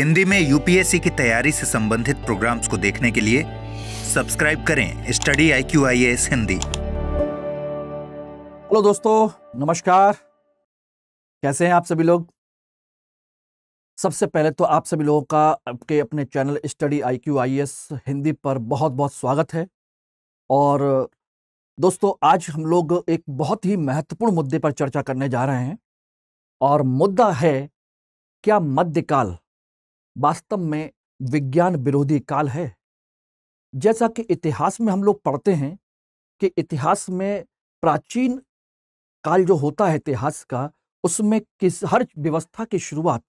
हिंदी में यूपीएससी की तैयारी से संबंधित प्रोग्राम्स को देखने के लिए सब्सक्राइब करें study I Q I S Hindi hello दोस्तों नमस्कार कैसे हैं आप सभी लोग सबसे पहले तो आप सभी लोगों का आपके अपने channel study I Q I S Hindi पर बहुत बहुत स्वागत है और दोस्तों आज हम लोग एक बहुत ही महत्वपूर्ण मुद्दे पर चर्चा करने जा रहे हैं और मुद्दा है क्या मध्यकाल वास्तव में विज्ञान विरोधी काल है जैसा कि इतिहास में हम लोग पढ़ते हैं कि इतिहास में प्राचीन काल जो होता है इतिहास का उसमें किस हर व्यवस्था की शुरुआत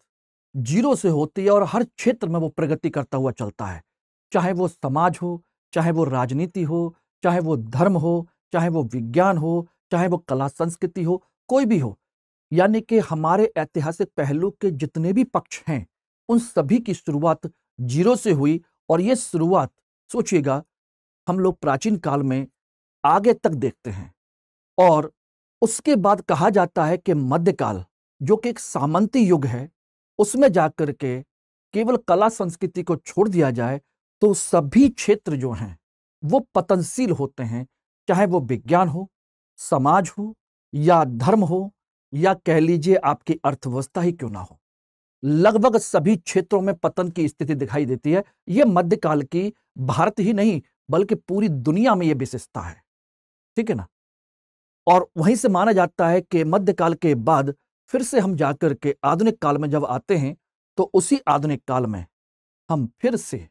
जीरो से होती है और हर क्षेत्र में वो प्रगति करता हुआ चलता है चाहे वो समाज हो चाहे वो राजनीति हो चाहे वो धर्म हो चाहे वो विज्ञान हो चाहे वो कला संस्कृति हो कोई भी हो यानी कि हमारे ऐतिहासिक पहलू के जितने भी पक्ष हैं उन सभी की शुरुआत जीरो से हुई और ये शुरुआत सोचिएगा हम लोग प्राचीन काल में आगे तक देखते हैं और उसके बाद कहा जाता है कि मध्यकाल जो कि एक सामंती युग है उसमें जाकर के केवल कला संस्कृति को छोड़ दिया जाए तो सभी क्षेत्र जो हैं वो पतनशील होते हैं चाहे वो विज्ञान हो समाज हो या धर्म हो या कह लीजिए आपकी अर्थव्यवस्था ही क्यों ना हो लगभग सभी क्षेत्रों में पतन की स्थिति दिखाई देती है यह मध्यकाल की भारत ही नहीं बल्कि पूरी दुनिया में यह विशेषता है ठीक है ना और वहीं से माना जाता है कि मध्यकाल के बाद फिर से हम जाकर के आधुनिक काल में जब आते हैं तो उसी आधुनिक काल में हम फिर से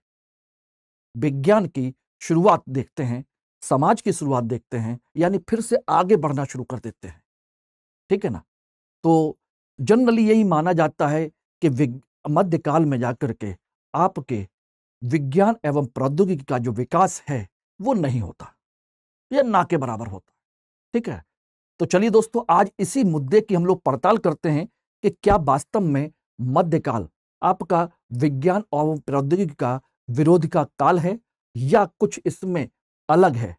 विज्ञान की शुरुआत देखते हैं समाज की शुरुआत देखते हैं यानी फिर से आगे बढ़ना शुरू कर देते हैं ठीक है ना तो जनरली यही माना जाता है कि मध्यकाल में जाकर के आपके विज्ञान एवं प्रौद्योगिकी का जो विकास है वो नहीं होता या ना के बराबर होता ठीक है तो चलिए दोस्तों आज इसी मुद्दे की हम लोग पड़ताल करते हैं कि क्या वास्तव में मध्यकाल आपका विज्ञान एवं प्रौद्योगिकी का विरोध का काल है या कुछ इसमें अलग है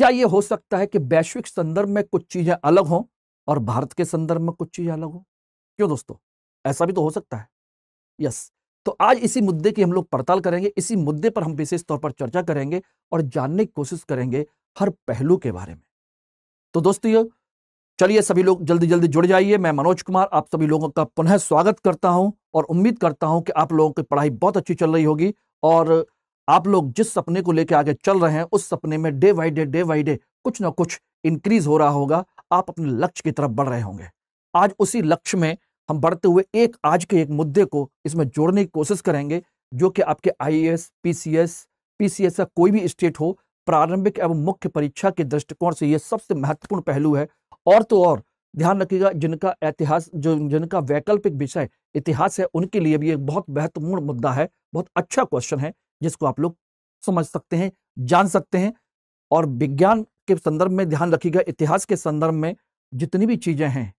या ये हो सकता है कि वैश्विक संदर्भ में कुछ चीजें अलग हों और भारत के संदर्भ में कुछ चीजें अलग हों क्यों दोस्तों ऐसा भी तो हो सकता है यस तो आज इसी मुद्दे की हम लोग पड़ताल करेंगे इसी मुद्दे पर हम विशेष तौर पर चर्चा करेंगे और जानने की कोशिश करेंगे हर पहलू के बारे में तो दोस्तों चलिए सभी लोग जल्दी जल्दी जुड़ जाइए मैं मनोज कुमार आप सभी लोगों का पुनः स्वागत करता हूं और उम्मीद करता हूं कि आप लोगों की पढ़ाई बहुत अच्छी चल रही होगी और आप लोग जिस सपने को लेकर आगे चल रहे हैं उस सपने में day by day day by day कुछ ना कुछ इंक्रीज हो रहा होगा आप अपने लक्ष्य की तरफ बढ़ रहे होंगे आज उसी लक्ष्य में हम बढ़ते हुए एक आज के एक मुद्दे को इसमें जोड़ने की कोशिश करेंगे जो कि आपके आईएएस पीसीएस पीसीएस का कोई भी स्टेट हो प्रारंभिक एवं मुख्य परीक्षा के दृष्टिकोण से यह सबसे महत्वपूर्ण पहलू है और तो और ध्यान रखिएगा जिनका इतिहास जो जिनका वैकल्पिक विषय इतिहास है उनके लिए भी एक बहुत महत्वपूर्ण मुद्दा है बहुत अच्छा क्वेश्चन है जिसको आप लोग समझ सकते हैं जान सकते हैं और विज्ञान के संदर्भ में ध्यान रखिएगा इतिहास के संदर्भ में जितनी भी चीज़ें हैं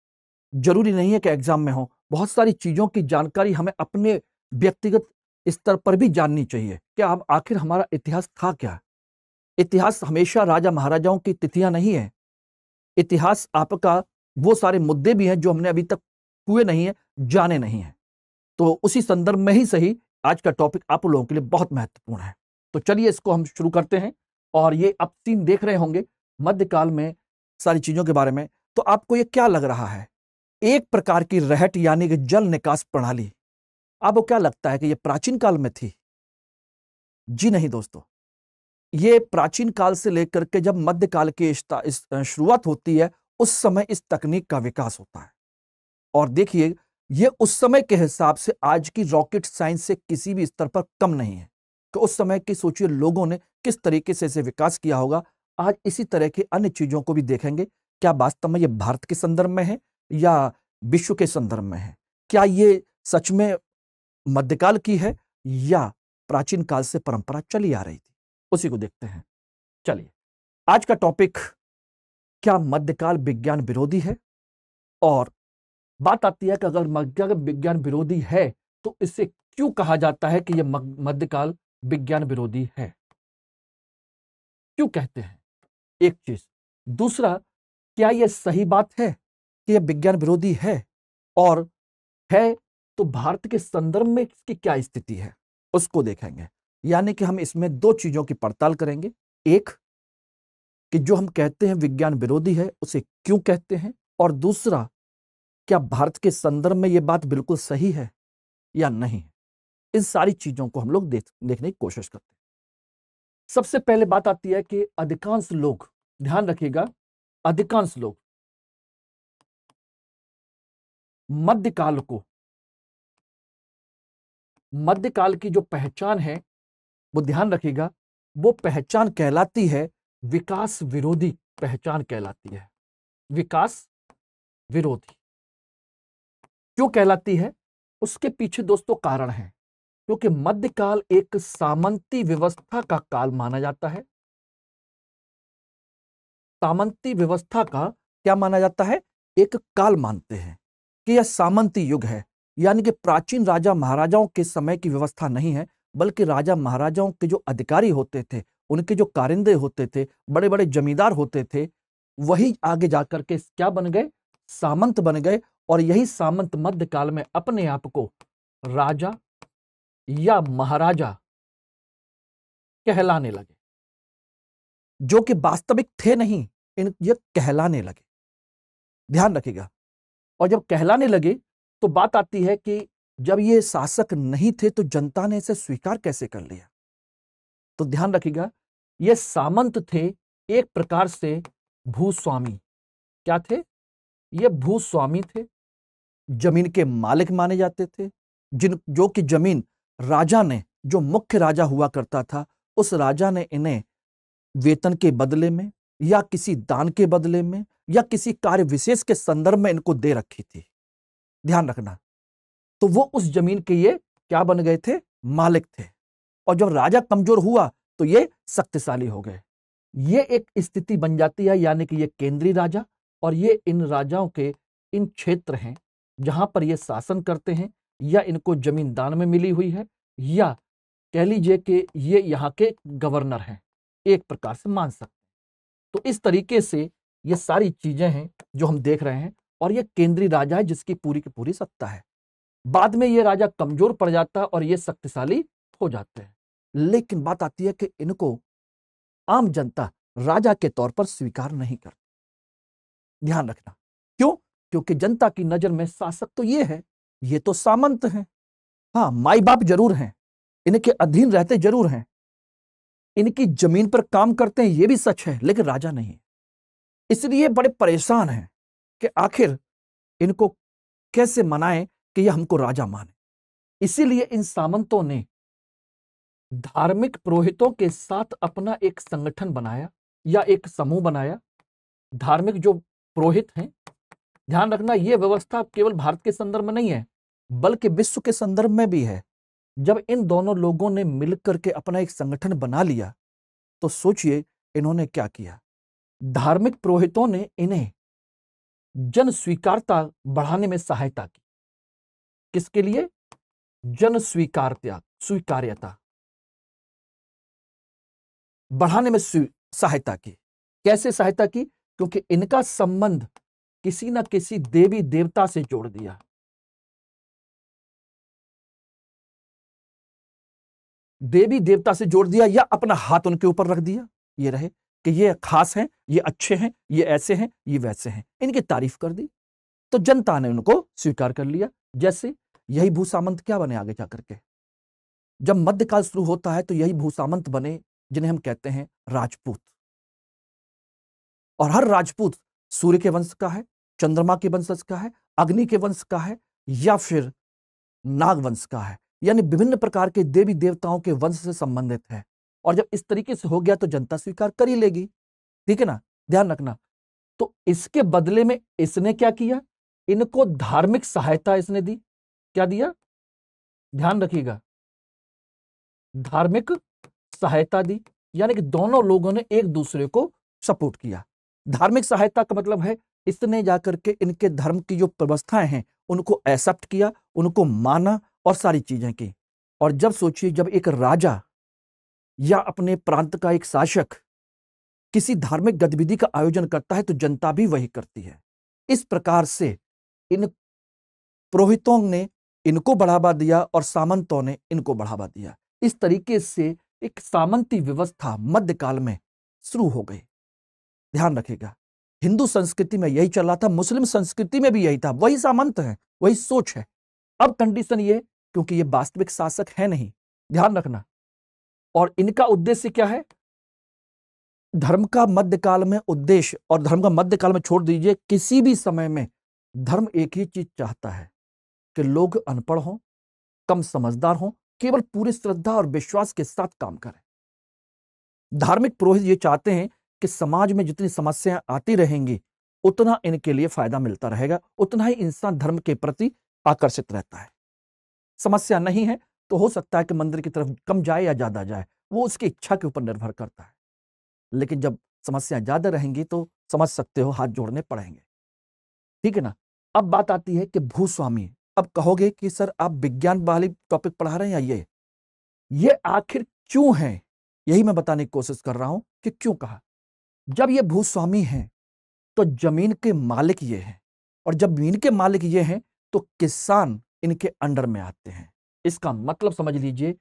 जरूरी नहीं है कि एग्जाम में हो बहुत सारी चीज़ों की जानकारी हमें अपने व्यक्तिगत स्तर पर भी जाननी चाहिए कि अब आखिर हमारा इतिहास था क्या इतिहास हमेशा राजा महाराजाओं की तिथियां नहीं है इतिहास आपका वो सारे मुद्दे भी हैं जो हमने अभी तक हुए नहीं है जाने नहीं है तो उसी संदर्भ में ही सही आज का टॉपिक आप लोगों के लिए बहुत महत्वपूर्ण है तो चलिए इसको हम शुरू करते हैं और ये आप तीन देख रहे होंगे मध्यकाल में सारी चीज़ों के बारे में तो आपको ये क्या लग रहा है एक प्रकार की रहट यानी कि जल निकास प्रणाली आपको क्या लगता है कि यह प्राचीन काल में थी जी नहीं दोस्तों ये प्राचीन काल से लेकर के जब मध्य काल की शुरुआत होती है उस समय इस तकनीक का विकास होता है और देखिए ये उस समय के हिसाब से आज की रॉकेट साइंस से किसी भी स्तर पर कम नहीं है तो उस समय की सोचिए लोगों ने किस तरीके से इसे विकास किया होगा आज इसी तरह की अन्य चीजों को भी देखेंगे क्या वास्तव में ये भारत के संदर्भ में है या विश्व के संदर्भ में है क्या ये सच में मध्यकाल की है या प्राचीन काल से परंपरा चली आ रही थी उसी को देखते हैं चलिए आज का टॉपिक क्या मध्यकाल विज्ञान विरोधी है और बात आती है कि अगर मध्यकाल विज्ञान विरोधी है तो इसे क्यों कहा जाता है कि यह मध्यकाल विज्ञान विरोधी है क्यों कहते हैं एक चीज दूसरा क्या यह सही बात है कि यह विज्ञान विरोधी है और है तो भारत के संदर्भ में इसकी क्या स्थिति है उसको देखेंगे यानी कि हम इसमें दो चीजों की पड़ताल करेंगे एक कि जो हम कहते हैं विज्ञान विरोधी है उसे क्यों कहते हैं और दूसरा क्या भारत के संदर्भ में यह बात बिल्कुल सही है या नहीं इन सारी चीजों को हम लोग देख देखने की कोशिश करते हैं सबसे पहले बात आती है कि अधिकांश लोग ध्यान रखिएगा अधिकांश लोग मध्यकाल को मध्यकाल की जो पहचान है वो ध्यान रखिएगा वो पहचान कहलाती है विकास विरोधी पहचान कहलाती है विकास विरोधी क्यों कहलाती है उसके पीछे दोस्तों कारण है क्योंकि मध्यकाल एक सामंती व्यवस्था का काल माना जाता है सामंती व्यवस्था का क्या माना जाता है एक काल मानते हैं कि यह सामंती युग है यानी कि प्राचीन राजा महाराजाओं के समय की व्यवस्था नहीं है बल्कि राजा महाराजाओं के जो अधिकारी होते थे उनके जो कारिंदे होते थे बड़े बड़े जमींदार होते थे वही आगे जाकर के क्या बन गए सामंत बन गए और यही सामंत मध्यकाल में अपने आप को राजा या महाराजा कहलाने लगे जो कि वास्तविक थे नहीं इन ये कहलाने लगे ध्यान रखिएगा और जब कहलाने लगे तो बात आती है कि जब ये शासक नहीं थे तो जनता ने इसे स्वीकार कैसे कर लिया तो ध्यान रखिएगा ये सामंत थे एक प्रकार से भूस्वामी क्या थे ये भूस्वामी थे जमीन के मालिक माने जाते थे जिन जो कि जमीन राजा ने जो मुख्य राजा हुआ करता था उस राजा ने इन्हें वेतन के बदले में या किसी दान के बदले में या किसी कार्य विशेष के संदर्भ में इनको दे रखी थी ध्यान रखना तो वो उस जमीन के ये क्या बन गए थे मालिक थे और जब राजा कमजोर हुआ तो ये शक्तिशाली हो गए ये एक स्थिति बन जाती है यानी कि ये केंद्रीय राजा और ये इन राजाओं के इन क्षेत्र हैं जहां पर ये शासन करते हैं या इनको जमीन दान में मिली हुई है या कह लीजिए कि ये यहाँ के गवर्नर हैं एक प्रकार से मान सकते तो इस तरीके से ये सारी चीजें हैं जो हम देख रहे हैं और ये केंद्रीय राजा है जिसकी पूरी की पूरी सत्ता है बाद में ये राजा कमजोर पड़ जाता है और ये शक्तिशाली हो जाते हैं लेकिन बात आती है कि इनको आम जनता राजा के तौर पर स्वीकार नहीं करती ध्यान रखना क्यों क्योंकि जनता की नजर में शासक तो ये है ये तो सामंत हैं हाँ माई बाप जरूर हैं इनके अधीन रहते जरूर हैं इनकी जमीन पर काम करते हैं ये भी सच है लेकिन राजा नहीं इसलिए बड़े परेशान हैं कि आखिर इनको कैसे मनाएं कि यह हमको राजा माने इसीलिए इन सामंतों ने धार्मिक पुरोहितों के साथ अपना एक संगठन बनाया या एक समूह बनाया धार्मिक जो पुरोहित हैं ध्यान रखना यह व्यवस्था केवल भारत के संदर्भ में नहीं है बल्कि विश्व के संदर्भ में भी है जब इन दोनों लोगों ने मिलकर के अपना एक संगठन बना लिया तो सोचिए इन्होंने क्या किया धार्मिक पुरोहितों ने इन्हें जन स्वीकारता बढ़ाने में सहायता की किसके लिए जन स्वीकारता स्वीकार्यता बढ़ाने में सहायता की कैसे सहायता की क्योंकि इनका संबंध किसी न किसी देवी देवता से जोड़ दिया देवी देवता से जोड़ दिया या अपना हाथ उनके ऊपर रख दिया ये रहे कि ये खास हैं ये अच्छे हैं ये ऐसे हैं ये वैसे हैं इनकी तारीफ कर दी तो जनता ने उनको स्वीकार कर लिया जैसे यही भूसामंत क्या बने आगे जा करके जब मध्यकाल शुरू होता है तो यही भूसामंत बने जिन्हें हम कहते हैं राजपूत और हर राजपूत सूर्य के वंश का है चंद्रमा के वंशज का है अग्नि के वंश का है या फिर नाग वंश का है यानी विभिन्न प्रकार के देवी देवताओं के वंश से संबंधित है और जब इस तरीके से हो गया तो जनता स्वीकार कर ही लेगी ठीक है ना ध्यान रखना तो इसके बदले में इसने क्या किया इनको धार्मिक सहायता इसने दी क्या दिया ध्यान रखिएगा धार्मिक सहायता दी यानी कि दोनों लोगों ने एक दूसरे को सपोर्ट किया धार्मिक सहायता का मतलब है इसने जाकर के इनके धर्म की जो व्यवस्थाएं हैं उनको एक्सेप्ट किया उनको माना और सारी चीज़ें की और जब सोचिए जब एक राजा या अपने प्रांत का एक शासक किसी धार्मिक गतिविधि का आयोजन करता है तो जनता भी वही करती है इस प्रकार से इन पुरोहितों ने इनको बढ़ावा दिया और सामंतों ने इनको बढ़ावा दिया इस तरीके से एक सामंती व्यवस्था मध्यकाल में शुरू हो गई ध्यान रखेगा हिंदू संस्कृति में यही चल रहा था मुस्लिम संस्कृति में भी यही था वही सामंत है वही सोच है अब कंडीशन ये क्योंकि ये वास्तविक शासक है नहीं ध्यान रखना और इनका उद्देश्य क्या है धर्म का मध्यकाल में उद्देश्य और धर्म का मध्यकाल में छोड़ दीजिए किसी भी समय में धर्म एक ही चीज चाहता है कि लोग अनपढ़ हों कम समझदार हों केवल पूरी श्रद्धा और विश्वास के साथ काम करें धार्मिक पुरोहित ये चाहते हैं कि समाज में जितनी समस्याएं आती रहेंगी उतना इनके लिए फायदा मिलता रहेगा उतना ही इंसान धर्म के प्रति आकर्षित रहता है समस्या नहीं है तो हो सकता है कि मंदिर की तरफ कम जाए या ज़्यादा जाए वो उसकी इच्छा के ऊपर निर्भर करता है लेकिन जब समस्या ज़्यादा रहेंगी तो समझ सकते हो हाथ जोड़ने पड़ेंगे ठीक है ना अब बात आती है कि भूस्वामी अब कहोगे कि सर आप विज्ञान वाली टॉपिक पढ़ा रहे हैं या ये ये आखिर क्यों है यही मैं बताने की कोशिश कर रहा हूं कि क्यों कहा जब ये भूस्वामी है तो जमीन के मालिक ये हैं और जब जमीन के मालिक ये हैं तो किसान इनके अंडर में आते हैं इसका मतलब समझ लीजिए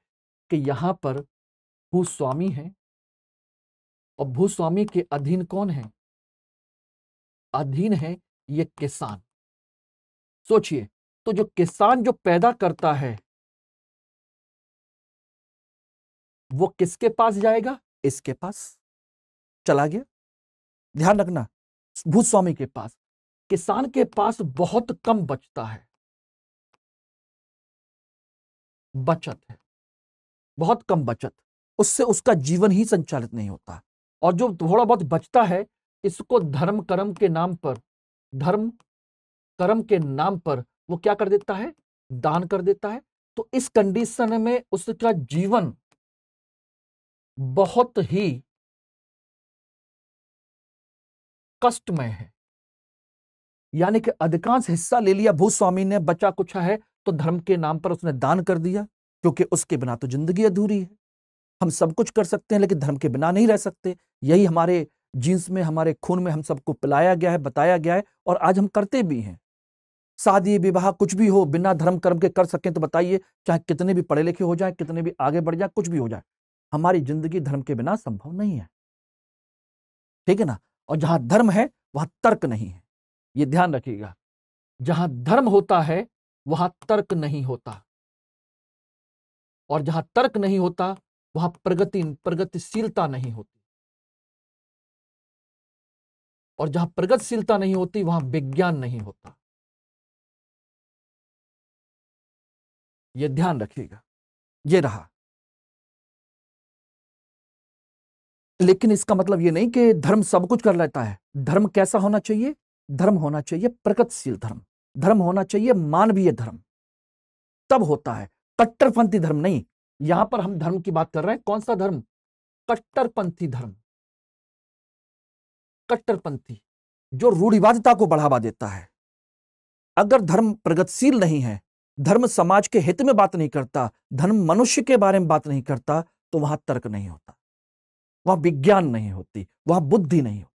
कि यहां पर भूस्वामी है और भूस्वामी के अधीन कौन है अधीन है ये किसान सोचिए तो जो किसान जो पैदा करता है वो किसके पास जाएगा इसके पास चला गया ध्यान रखना भूस्वामी के पास किसान के पास बहुत कम बचता है बचत है बहुत कम बचत उससे उसका जीवन ही संचालित नहीं होता और जो थोड़ा बहुत बचता है इसको धर्म कर्म के नाम पर धर्म कर्म के नाम पर वो क्या कर देता है दान कर देता है तो इस कंडीशन में उसका जीवन बहुत ही कष्टमय है यानी कि अधिकांश हिस्सा ले लिया भूस्वामी ने बचा कुछ है तो धर्म के नाम पर उसने दान कर दिया क्योंकि उसके बिना तो जिंदगी अधूरी है हम सब कुछ कर सकते हैं लेकिन धर्म के बिना नहीं रह सकते यही हमारे जींस में हमारे खून में हम सबको पिलाया गया है बताया गया है और आज हम करते भी हैं शादी विवाह कुछ भी हो बिना धर्म कर्म के कर सकें तो बताइए चाहे कितने भी पढ़े लिखे हो जाए कितने भी आगे बढ़ जाए कुछ भी हो जाए हमारी जिंदगी धर्म के बिना संभव नहीं है ठीक है ना और जहां धर्म है वहां तर्क नहीं है ये ध्यान रखिएगा जहां धर्म होता है वहां तर्क नहीं होता और जहां तर्क नहीं होता वहां प्रगति प्रगतिशीलता नहीं होती और जहां प्रगतिशीलता नहीं होती वहां विज्ञान नहीं होता यह ध्यान रखिएगा यह रहा लेकिन इसका मतलब यह नहीं कि धर्म सब कुछ कर लेता है धर्म कैसा होना चाहिए धर्म होना चाहिए प्रगतिशील धर्म धर्म होना चाहिए मानवीय धर्म तब होता है कट्टरपंथी धर्म नहीं यहां पर हम धर्म की बात कर रहे हैं कौन सा धर्म कट्टरपंथी धर्म कट्टरपंथी जो रूढ़िवादिता को बढ़ावा देता है अगर धर्म प्रगतिशील नहीं है धर्म समाज के हित में बात नहीं करता धर्म मनुष्य के बारे में बात नहीं करता तो वहां तर्क नहीं होता वहां विज्ञान नहीं होती वहां बुद्धि नहीं होती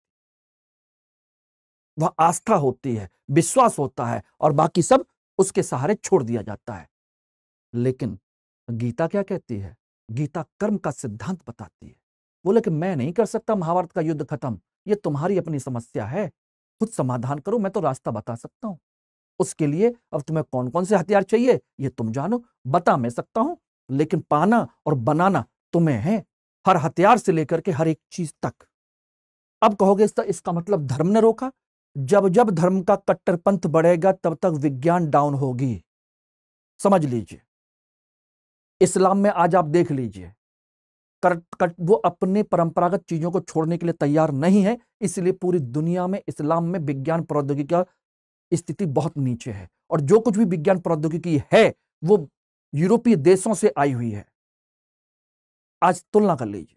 वह आस्था होती है विश्वास होता है और बाकी सब उसके सहारे छोड़ दिया जाता है लेकिन गीता क्या कहती है गीता कर्म का सिद्धांत बताती है बोले कि मैं नहीं कर सकता महाभारत का युद्ध खत्म ये तुम्हारी अपनी समस्या है खुद समाधान करो मैं तो रास्ता बता सकता हूं उसके लिए अब तुम्हें कौन कौन से हथियार चाहिए ये तुम जानो बता मैं सकता हूं लेकिन पाना और बनाना तुम्हें है हर हथियार से लेकर के हर एक चीज तक अब कहोगे इसका, इसका मतलब धर्म ने रोका जब जब धर्म का कट्टरपंथ बढ़ेगा तब तक विज्ञान डाउन होगी समझ लीजिए इस्लाम में आज आप देख लीजिए कट कट वो अपने परंपरागत चीजों को छोड़ने के लिए तैयार नहीं है इसलिए पूरी दुनिया में इस्लाम में विज्ञान प्रौद्योगिकी का स्थिति बहुत नीचे है और जो कुछ भी विज्ञान प्रौद्योगिकी है वो यूरोपीय देशों से आई हुई है आज तुलना कर लीजिए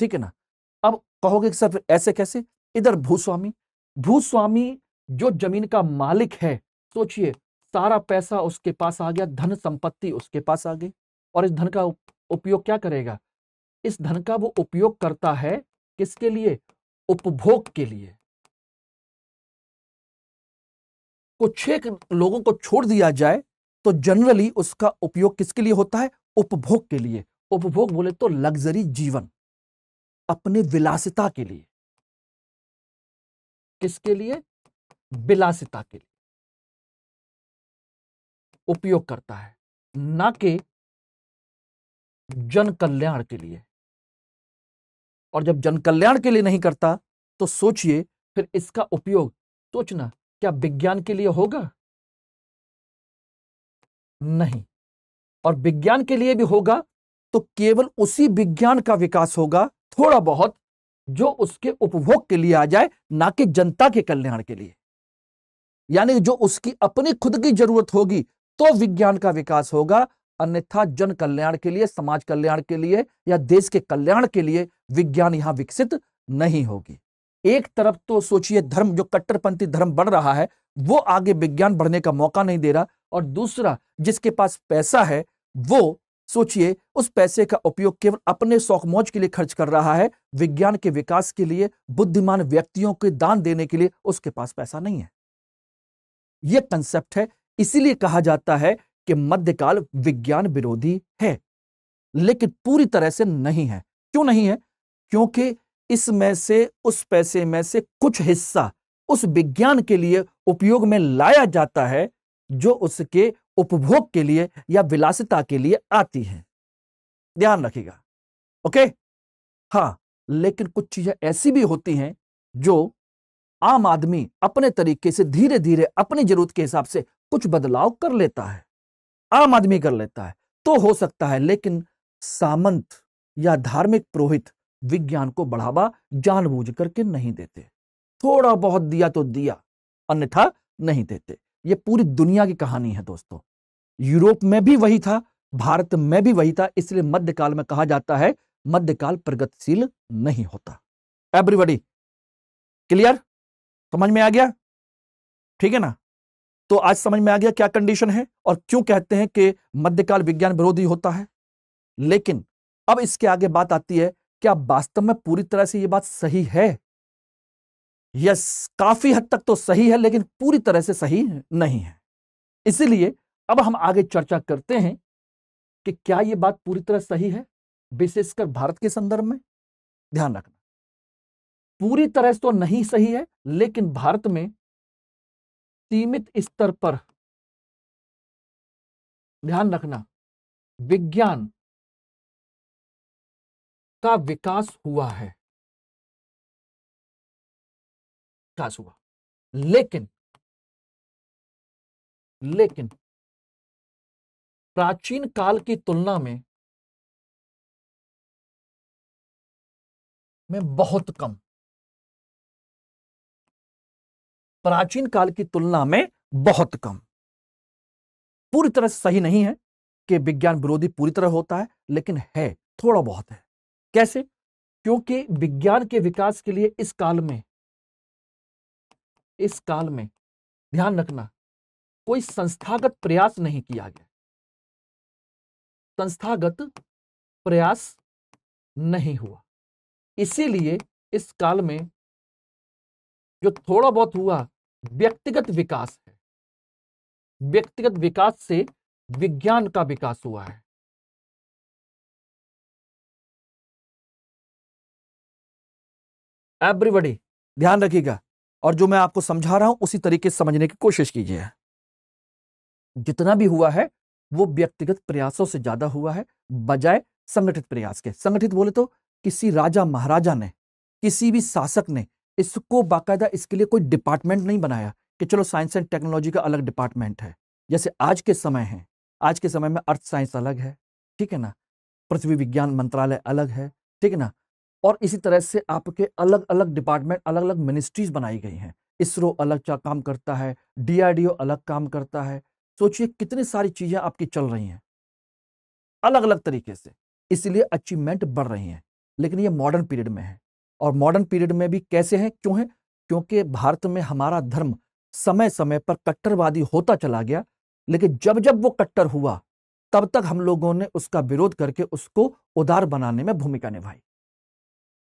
ठीक है ना अब कहोगे कि सर ऐसे कैसे इधर भूस्वामी भूस्वामी जो जमीन का मालिक है सोचिए सारा पैसा उसके पास आ गया धन संपत्ति उसके पास आ गई और इस धन का उपयोग क्या करेगा इस धन का वो उपयोग करता है किसके लिए उपभोग के लिए कुछ एक लोगों को छोड़ दिया जाए तो जनरली उसका उपयोग किसके लिए होता है उपभोग के लिए उपभोग बोले तो लग्जरी जीवन अपने विलासिता के लिए किसके लिए विलासिता के लिए उपयोग करता है ना कि जन कल्याण के लिए और जब जन कल्याण के लिए नहीं करता तो सोचिए फिर इसका उपयोग सोचना क्या विज्ञान के लिए होगा नहीं और विज्ञान के लिए भी होगा तो केवल उसी विज्ञान का विकास होगा थोड़ा बहुत जो उसके उपभोग के लिए आ जाए ना कि जनता के कल्याण के लिए यानी जो उसकी अपनी खुद की जरूरत होगी तो विज्ञान का विकास होगा अन्यथा जन कल्याण के लिए समाज कल्याण के लिए या देश के कल्याण के लिए विज्ञान यहां विकसित नहीं होगी एक तरफ तो सोचिए धर्म जो कट्टरपंथी धर्म बढ़ रहा है वो आगे विज्ञान बढ़ने का मौका नहीं दे रहा और दूसरा जिसके पास पैसा है वो सोचिए उस पैसे का उपयोग केवल अपने शौक मौज के लिए खर्च कर रहा है विज्ञान के विकास के लिए बुद्धिमान व्यक्तियों के दान देने के लिए उसके पास पैसा नहीं है यह कंसेप्ट है इसीलिए कहा जाता है कि मध्यकाल विज्ञान विरोधी है लेकिन पूरी तरह से नहीं है क्यों नहीं है क्योंकि इसमें से उस पैसे में से कुछ हिस्सा उस विज्ञान के लिए उपयोग में लाया जाता है जो उसके उपभोग के लिए या विलासिता के लिए आती हैं ध्यान रखिएगा ओके हाँ लेकिन कुछ चीजें ऐसी भी होती हैं जो आम आदमी अपने तरीके से धीरे धीरे अपनी जरूरत के हिसाब से कुछ बदलाव कर लेता है आम आदमी कर लेता है तो हो सकता है लेकिन सामंत या धार्मिक पुरोहित विज्ञान को बढ़ावा जानबूझ करके नहीं देते थोड़ा बहुत दिया तो दिया अन्यथा नहीं देते ये पूरी दुनिया की कहानी है दोस्तों यूरोप में भी वही था भारत में भी वही था इसलिए मध्यकाल में कहा जाता है मध्यकाल प्रगतिशील नहीं होता एवरीबडी क्लियर समझ में आ गया ठीक है ना तो आज समझ में आ गया क्या कंडीशन है और क्यों कहते हैं कि मध्यकाल विज्ञान विरोधी होता है लेकिन अब इसके आगे बात आती है क्या वास्तव में पूरी तरह से ये बात सही है यस काफी हद तक तो सही है लेकिन पूरी तरह से सही नहीं है इसीलिए अब हम आगे चर्चा करते हैं कि क्या यह बात पूरी तरह सही है विशेषकर भारत के संदर्भ में ध्यान रखना पूरी तरह से तो नहीं सही है लेकिन भारत में सीमित स्तर पर ध्यान रखना विज्ञान का विकास हुआ है विकास हुआ लेकिन लेकिन प्राचीन काल की तुलना में में बहुत कम प्राचीन काल की तुलना में बहुत कम पूरी तरह सही नहीं है कि विज्ञान विरोधी पूरी तरह होता है लेकिन है थोड़ा बहुत है कैसे क्योंकि विज्ञान के विकास के लिए इस काल में इस काल में ध्यान रखना कोई संस्थागत प्रयास नहीं किया गया संस्थागत प्रयास नहीं हुआ इसीलिए इस काल में जो थोड़ा बहुत हुआ व्यक्तिगत विकास है व्यक्तिगत विकास से विज्ञान का विकास हुआ है एवरीबडी ध्यान रखिएगा और जो मैं आपको समझा रहा हूं उसी तरीके से समझने की कोशिश कीजिए जितना भी हुआ है वो व्यक्तिगत प्रयासों से ज्यादा हुआ है बजाय संगठित प्रयास के संगठित बोले तो किसी राजा महाराजा ने किसी भी शासक ने इसको बाकायदा इसके लिए कोई डिपार्टमेंट नहीं बनाया कि चलो साइंस एंड टेक्नोलॉजी का अलग डिपार्टमेंट है जैसे आज के समय है आज के समय में अर्थ साइंस अलग है ठीक है ना पृथ्वी विज्ञान मंत्रालय अलग है ठीक है ना और इसी तरह से आपके अलग अलग डिपार्टमेंट अलग अलग मिनिस्ट्रीज बनाई गई हैं इसरो अलग काम करता है डीआरडीओ अलग काम करता है सोचिए कितनी सारी चीज़ें आपकी चल रही हैं अलग अलग तरीके से इसलिए अचीवमेंट बढ़ रही हैं लेकिन ये मॉडर्न पीरियड में है और मॉडर्न पीरियड में भी कैसे हैं क्यों हैं क्योंकि भारत में हमारा धर्म समय समय पर कट्टरवादी होता चला गया लेकिन जब जब वो कट्टर हुआ तब तक हम लोगों ने उसका विरोध करके उसको उदार बनाने में भूमिका निभाई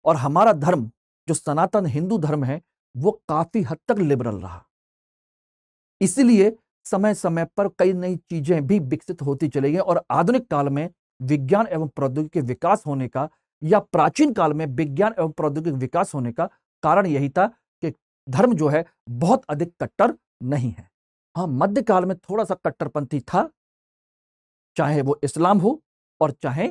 और हमारा धर्म जो सनातन हिंदू धर्म है वो काफी हद तक लिबरल रहा इसलिए समय समय पर कई नई चीजें भी विकसित होती चली गई और आधुनिक काल में विज्ञान एवं प्रौद्योगिकी के विकास होने का या प्राचीन काल में विज्ञान एवं प्रौद्योगिकी विकास होने का कारण यही था कि धर्म जो है बहुत अधिक कट्टर नहीं है हाँ मध्यकाल में थोड़ा सा कट्टरपंथी था चाहे वो इस्लाम हो और चाहे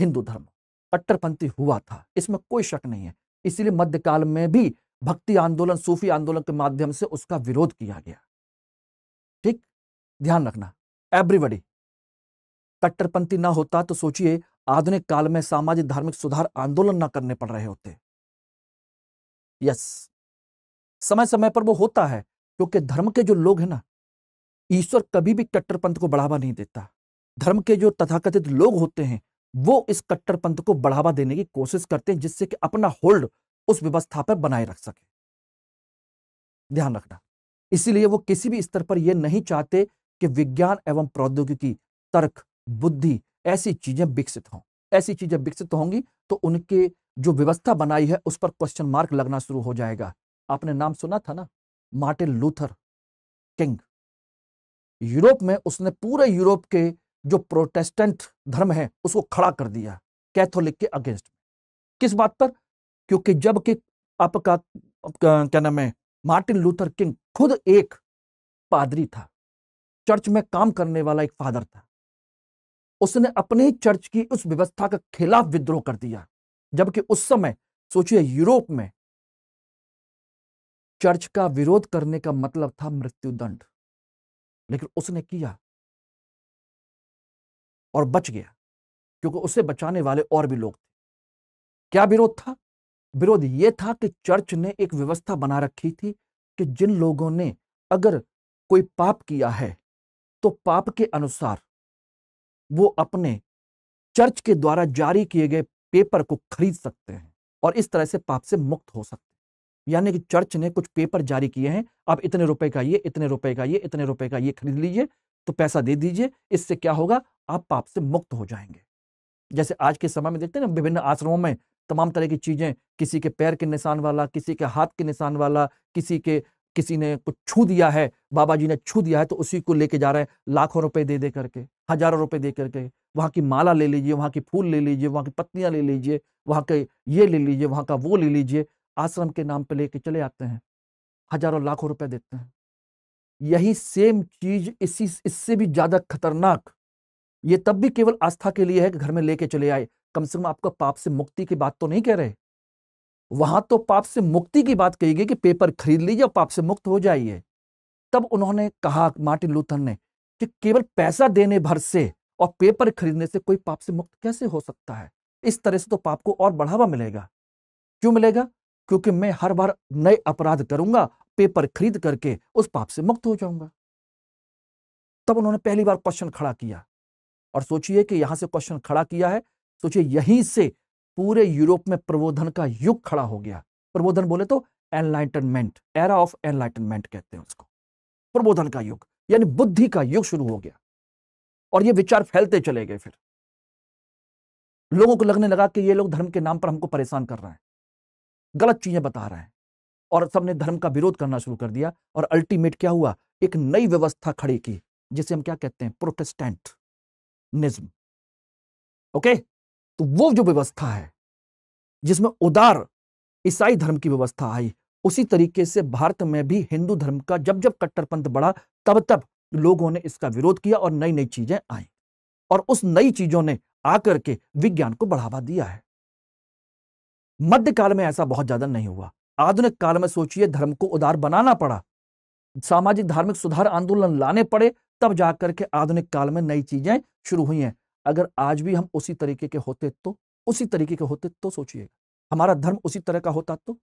हिंदू धर्म कट्टरपंथी हुआ था इसमें कोई शक नहीं है इसलिए मध्यकाल में भी भक्ति आंदोलन सूफी आंदोलन के माध्यम से उसका विरोध किया गया ध्यान रखना एवरीबडी कट्टरपंथी ना होता तो सोचिए आधुनिक काल में सामाजिक धार्मिक सुधार आंदोलन ना करने पड़ रहे होते यस समय समय पर वो होता है क्योंकि धर्म के जो लोग हैं ना ईश्वर कभी भी कट्टरपंथ को बढ़ावा नहीं देता धर्म के जो तथाकथित लोग होते हैं वो इस कट्टरपंथ को बढ़ावा देने की कोशिश करते हैं जिससे कि अपना होल्ड उस व्यवस्था पर बनाए रख सके ध्यान रखना इसीलिए वो किसी भी स्तर पर यह नहीं चाहते कि विज्ञान एवं प्रौद्योगिकी तर्क बुद्धि ऐसी चीजें विकसित हों ऐसी चीजें विकसित होंगी तो उनके जो व्यवस्था बनाई है उस पर क्वेश्चन मार्क लगना शुरू हो जाएगा आपने नाम सुना था ना मार्टिन लूथर किंग यूरोप में उसने पूरे यूरोप के जो प्रोटेस्टेंट धर्म है उसको खड़ा कर दिया कैथोलिक के अगेंस्ट किस बात पर क्योंकि जबकि आपका क्या नाम है मार्टिन लूथर किंग खुद एक पादरी था चर्च में काम करने वाला एक फादर था उसने अपने ही चर्च की उस व्यवस्था के खिलाफ विद्रोह कर दिया जबकि उस समय सोचिए यूरोप में चर्च का विरोध करने का मतलब था मृत्युदंड लेकिन उसने किया और बच गया क्योंकि उसे बचाने वाले और भी लोग थे क्या विरोध था विरोध यह था कि चर्च ने एक व्यवस्था बना रखी थी कि जिन लोगों ने अगर कोई पाप किया है तो पाप के अनुसार वो अपने चर्च के द्वारा जारी किए गए पेपर को खरीद सकते हैं और इस तरह से पाप से मुक्त हो सकते हैं यानी कि चर्च ने कुछ पेपर जारी किए हैं आप इतने रुपए का ये इतने रुपए का ये इतने रुपए का ये खरीद लीजिए तो पैसा दे दीजिए इससे क्या होगा आप पाप से मुक्त हो जाएंगे जैसे आज के समय में देखते हैं ना विभिन्न आश्रमों में तमाम तरह की चीजें किसी के पैर के निशान वाला किसी के हाथ के निशान वाला किसी के किसी ने कुछ छू दिया है बाबा जी ने छू दिया है तो उसी को लेके जा रहे हैं लाखों रुपए दे दे करके हजारों रुपए दे करके वहाँ की माला ले लीजिए वहाँ की फूल ले लीजिए वहाँ की पत्नियाँ ले लीजिए वहाँ के ये ले लीजिए वहाँ का वो ले लीजिए आश्रम के नाम पर लेके चले आते हैं हजारों लाखों रुपये देते हैं यही सेम चीज इसी इससे भी ज्यादा खतरनाक ये तब भी केवल आस्था के लिए है कि घर में लेके चले आए कम से कम आपका पाप से मुक्ति की बात तो नहीं कह रहे वहां तो पाप से मुक्ति की बात कही गई कि पेपर खरीद लीजिए और पाप से मुक्त हो जाइए तब उन्होंने कहा मार्टिन लूथर ने कि केवल पैसा देने भर से और पेपर खरीदने से कोई पाप से मुक्त कैसे हो सकता है इस तरह से तो पाप को और बढ़ावा मिलेगा क्यों मिलेगा क्योंकि मैं हर बार नए अपराध करूंगा पेपर खरीद करके उस पाप से मुक्त हो जाऊंगा तब उन्होंने पहली बार क्वेश्चन खड़ा किया और सोचिए कि यहां से क्वेश्चन खड़ा किया है सोचिए यहीं से पूरे यूरोप में प्रबोधन का युग खड़ा हो गया प्रबोधन बोले तो एनलाइटनमेंट एरा ऑफ एनलाइटनमेंट कहते हैं उसको प्रबोधन का युग यानी बुद्धि का युग शुरू हो गया और ये विचार फैलते चले गए फिर लोगों को लगने लगा कि ये लोग धर्म के नाम पर हमको परेशान कर रहे हैं गलत चीजें बता रहे हैं और सबने धर्म का विरोध करना शुरू कर दिया और अल्टीमेट क्या हुआ एक नई व्यवस्था खड़ी की जिसे हम क्या कहते हैं प्रोटेस्टेंट निज्म ओके तो वो जो व्यवस्था है जिसमें उदार ईसाई धर्म की व्यवस्था आई उसी तरीके से भारत में भी हिंदू धर्म का जब जब कट्टरपंथ बढ़ा तब तब लोगों ने इसका विरोध किया और नई नई चीजें आई और उस नई चीजों ने आकर के विज्ञान को बढ़ावा दिया है मध्यकाल में ऐसा बहुत ज्यादा नहीं हुआ आधुनिक काल में सोचिए धर्म को उदार बनाना पड़ा सामाजिक धार्मिक सुधार आंदोलन लाने पड़े तब जाकर के आधुनिक काल में नई चीजें शुरू हुई हैं अगर आज भी हम उसी तरीके के होते तो उसी तरीके के होते तो सोचिएगा हमारा धर्म उसी तरह का होता तो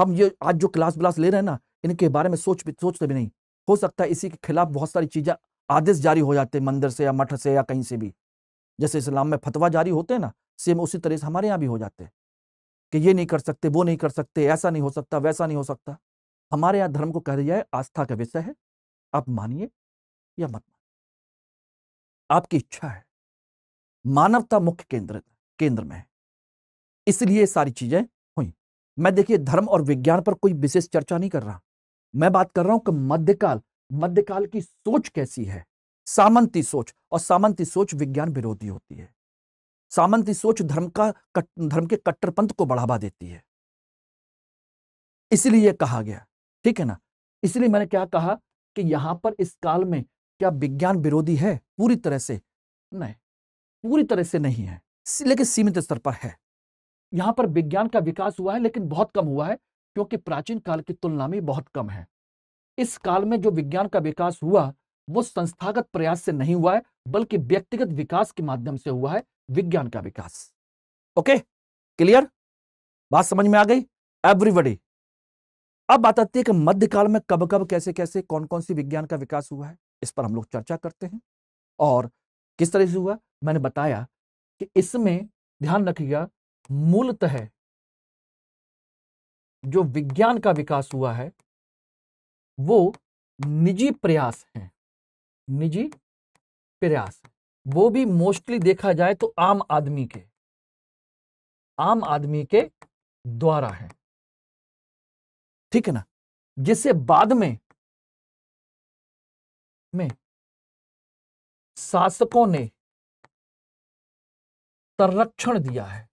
हम ये आज जो क्लास ब्लास ले रहे हैं ना इनके बारे में सोच भी सोचते भी नहीं हो सकता है इसी के खिलाफ बहुत सारी चीज़ें आदेश जारी हो जाते हैं मंदिर से या मठ से या कहीं से भी जैसे इस्लाम में फतवा जारी होते हैं ना सेम उसी तरह से हमारे यहाँ भी हो जाते हैं कि ये नहीं कर सकते वो नहीं कर सकते ऐसा नहीं हो सकता वैसा नहीं हो सकता हमारे यहाँ धर्म को कह दिया है आस्था का विषय है आप मानिए या मत मानिए आपकी इच्छा है मानवता मुख्य केंद्र केंद्र में है इसलिए सारी चीजें हुई मैं देखिए धर्म और विज्ञान पर कोई विशेष चर्चा नहीं कर रहा मैं बात कर रहा हूं कि मध्यकाल मध्यकाल की सोच कैसी है सामंती सोच और सामंती सोच विज्ञान विरोधी होती है सामंती सोच धर्म का धर्म के कट्टरपंथ को बढ़ावा देती है इसलिए कहा गया ठीक है ना इसलिए मैंने क्या कहा कि यहां पर इस काल में क्या विज्ञान विरोधी है पूरी तरह से नहीं पूरी तरह से नहीं है लेकिन सीमित स्तर पर है यहाँ पर विज्ञान का विकास हुआ है लेकिन बहुत कम हुआ है क्योंकि प्राचीन काल की तुलना में बहुत कम है इस काल में जो विज्ञान का विकास हुआ वो संस्थागत प्रयास से नहीं हुआ है बल्कि व्यक्तिगत विकास के माध्यम से हुआ है विज्ञान का विकास ओके क्लियर बात समझ में आ गई एवरीबडी अब बात आती है कि मध्यकाल में कब कब कैसे कैसे कौन कौन सी विज्ञान का विकास हुआ है इस पर हम लोग चर्चा करते हैं और किस तरह से हुआ मैंने बताया कि इसमें ध्यान रखिएगा मूलतः जो विज्ञान का विकास हुआ है वो निजी प्रयास हैं निजी प्रयास वो भी मोस्टली देखा जाए तो आम आदमी के आम आदमी के द्वारा है ठीक है ना जिससे बाद में में शासकों ने संरक्षण दिया है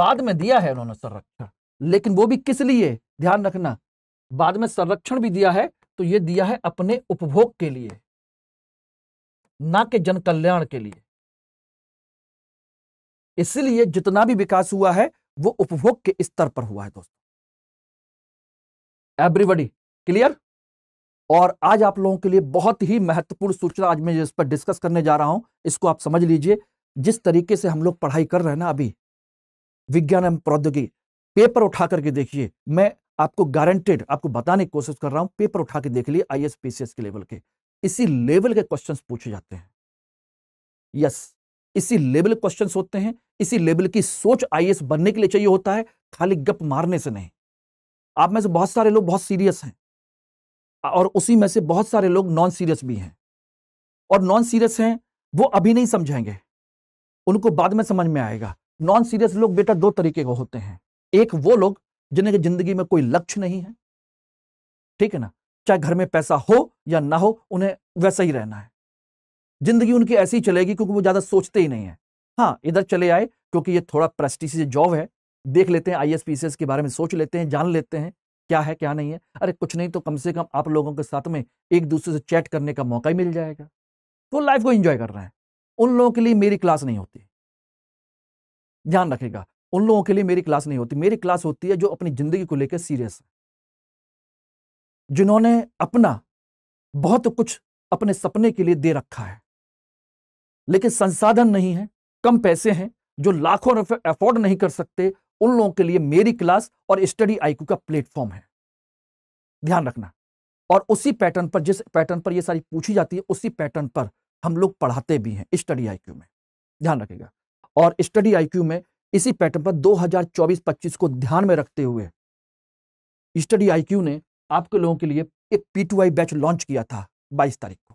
बाद में दिया है उन्होंने संरक्षण लेकिन वो भी किस लिए ध्यान रखना बाद में संरक्षण भी दिया है तो ये दिया है अपने उपभोग के लिए ना कि जन कल्याण के लिए इसलिए जितना भी विकास हुआ है वो उपभोग के स्तर पर हुआ है दोस्तों एवरीबडी क्लियर और आज आप लोगों के लिए बहुत ही महत्वपूर्ण सूचना आज मैं इस पर डिस्कस करने जा रहा हूं इसको आप समझ लीजिए जिस तरीके से हम लोग पढ़ाई कर रहे हैं ना अभी विज्ञान एवं प्रौद्योगिकी पेपर उठा करके देखिए मैं आपको गारंटेड आपको बताने की कोशिश कर रहा हूं पेपर उठा के देख लिए आई एस के लेवल के इसी लेवल के क्वेश्चन पूछे जाते हैं यस इसी लेवल क्वेश्चन होते हैं इसी लेवल की सोच आई बनने के लिए चाहिए होता है खाली गप मारने से नहीं आप में से बहुत सारे लोग बहुत सीरियस हैं और उसी में से बहुत सारे लोग नॉन सीरियस भी हैं और नॉन सीरियस हैं वो अभी नहीं समझेंगे उनको बाद में समझ में आएगा नॉन सीरियस लोग बेटा दो तरीके के होते हैं एक वो लोग जिनके जिंदगी में कोई लक्ष्य नहीं है ठीक है ना चाहे घर में पैसा हो या ना हो उन्हें वैसा ही रहना है जिंदगी उनकी ऐसी ही चलेगी क्योंकि वो ज्यादा सोचते ही नहीं है हाँ इधर चले आए क्योंकि ये थोड़ा प्रेस्टिशियस जॉब है देख लेते हैं आई एस के बारे में सोच लेते हैं जान लेते हैं क्या है क्या नहीं है अरे कुछ नहीं तो कम से कम आप लोगों के साथ में एक दूसरे से चैट करने का मौका ही मिल जाएगा वो लाइफ को एंजॉय कर रहे हैं उन लोगों के लिए मेरी क्लास नहीं होती ध्यान रखेगा उन लोगों के लिए मेरी क्लास नहीं होती मेरी क्लास होती है जो अपनी जिंदगी को लेकर सीरियस है जिन्होंने अपना बहुत कुछ अपने सपने के लिए दे रखा है लेकिन संसाधन नहीं है कम पैसे हैं जो लाखों रुपए अफोर्ड नहीं कर सकते उन लोगों के लिए मेरी क्लास और स्टडी आईक्यू का प्लेटफॉर्म है ध्यान रखना और उसी पैटर्न पर जिस पैटर्न पर ये सारी पूछी जाती है उसी पैटर्न पर हम लोग पढ़ाते भी हैं स्टडी आईक्यू में ध्यान रखेगा और स्टडी आईक्यू में इसी पैटर्न पर 2024-25 को ध्यान में रखते हुए स्टडी आईक्यू ने आपके लोगों के लिए एक पी बैच लॉन्च किया था बाईस तारीख को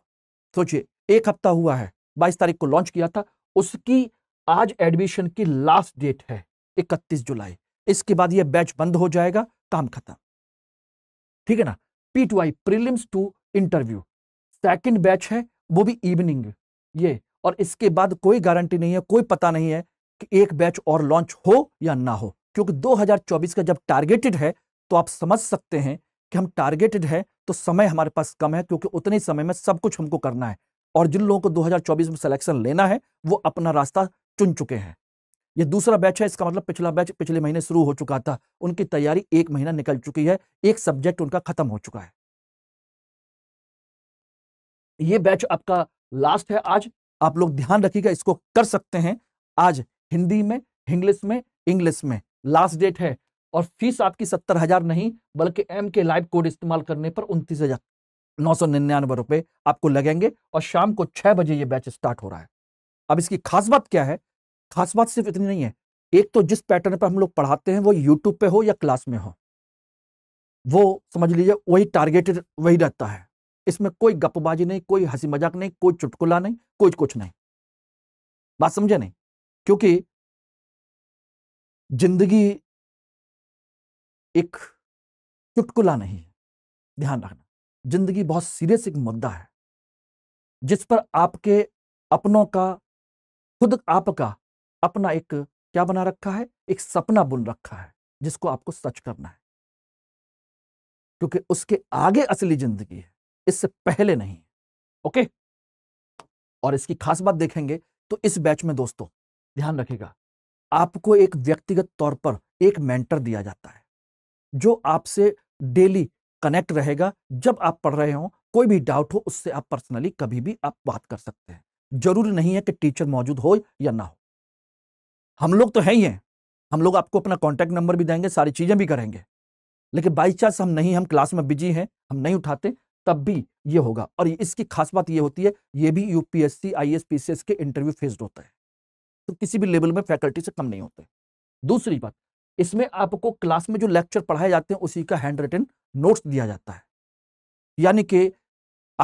सोचिए एक हफ्ता हुआ है बाईस तारीख को लॉन्च किया था उसकी आज एडमिशन की लास्ट डेट है इकतीस जुलाई इसके बाद यह बैच बंद हो जाएगा काम खत्म ठीक है ना P to I prelims to interview second batch है वो भी इवनिंग ये और इसके बाद कोई गारंटी नहीं है कोई पता नहीं है कि एक बैच और लॉन्च हो या ना हो क्योंकि 2024 का जब टारगेटेड है तो आप समझ सकते हैं कि हम टारगेटेड है तो समय हमारे पास कम है क्योंकि उतने समय में सब कुछ हमको करना है और जिन लोगों को 2024 में सिलेक्शन लेना है वो अपना रास्ता चुन चुके हैं ये दूसरा बैच है इसका मतलब पिछला बैच पिछले महीने शुरू हो चुका था उनकी तैयारी एक महीना निकल चुकी है एक सब्जेक्ट उनका खत्म हो चुका है ये बैच आपका लास्ट है आज आप लोग ध्यान रखिएगा इसको कर सकते हैं आज हिंदी में इंग्लिश में इंग्लिश में लास्ट डेट है और फीस आपकी सत्तर हजार नहीं बल्कि एम के लाइव कोड इस्तेमाल करने पर उनतीस हजार नौ सौ निन्यानवे रुपए आपको लगेंगे और शाम को छह बजे ये बैच स्टार्ट हो रहा है अब इसकी खास बात क्या है खास बात सिर्फ इतनी नहीं है एक तो जिस पैटर्न पर हम लोग पढ़ाते हैं वो यूट्यूब पे हो या क्लास में हो वो समझ लीजिए वही टारगेटेड वही रहता है इसमें कोई गपबाजी नहीं कोई हंसी मजाक नहीं कोई चुटकुला नहीं कोई कुछ नहीं बात समझे नहीं क्योंकि जिंदगी एक चुटकुला नहीं है ध्यान रखना जिंदगी बहुत सीरियस एक मुद्दा है जिस पर आपके अपनों का खुद आपका अपना एक क्या बना रखा है एक सपना बुन रखा है जिसको आपको सच करना है क्योंकि उसके आगे असली जिंदगी है इससे पहले नहीं ओके और इसकी खास बात देखेंगे तो इस बैच में दोस्तों ध्यान रखेगा आपको एक व्यक्तिगत तौर पर एक मेंटर दिया जाता है जो आपसे डेली कनेक्ट रहेगा जब आप पढ़ रहे हो कोई भी डाउट हो उससे आप पर्सनली कभी भी आप बात कर सकते हैं जरूरी नहीं है कि टीचर मौजूद हो या ना हो हम लोग तो है ही हैं हम लोग आपको अपना कॉन्टैक्ट नंबर भी देंगे सारी चीज़ें भी करेंगे लेकिन बाई चांस हम नहीं हम क्लास में बिजी हैं हम नहीं उठाते तब भी ये होगा और इसकी खास बात ये होती है ये भी यूपीएससी आईएएस एस के इंटरव्यू फेस्ड होता है तो किसी भी लेवल में फैकल्टी से कम नहीं होते दूसरी बात इसमें आपको क्लास में जो लेक्चर पढ़ाए जाते हैं उसी का हैंड रिटन नोट्स दिया जाता है यानी कि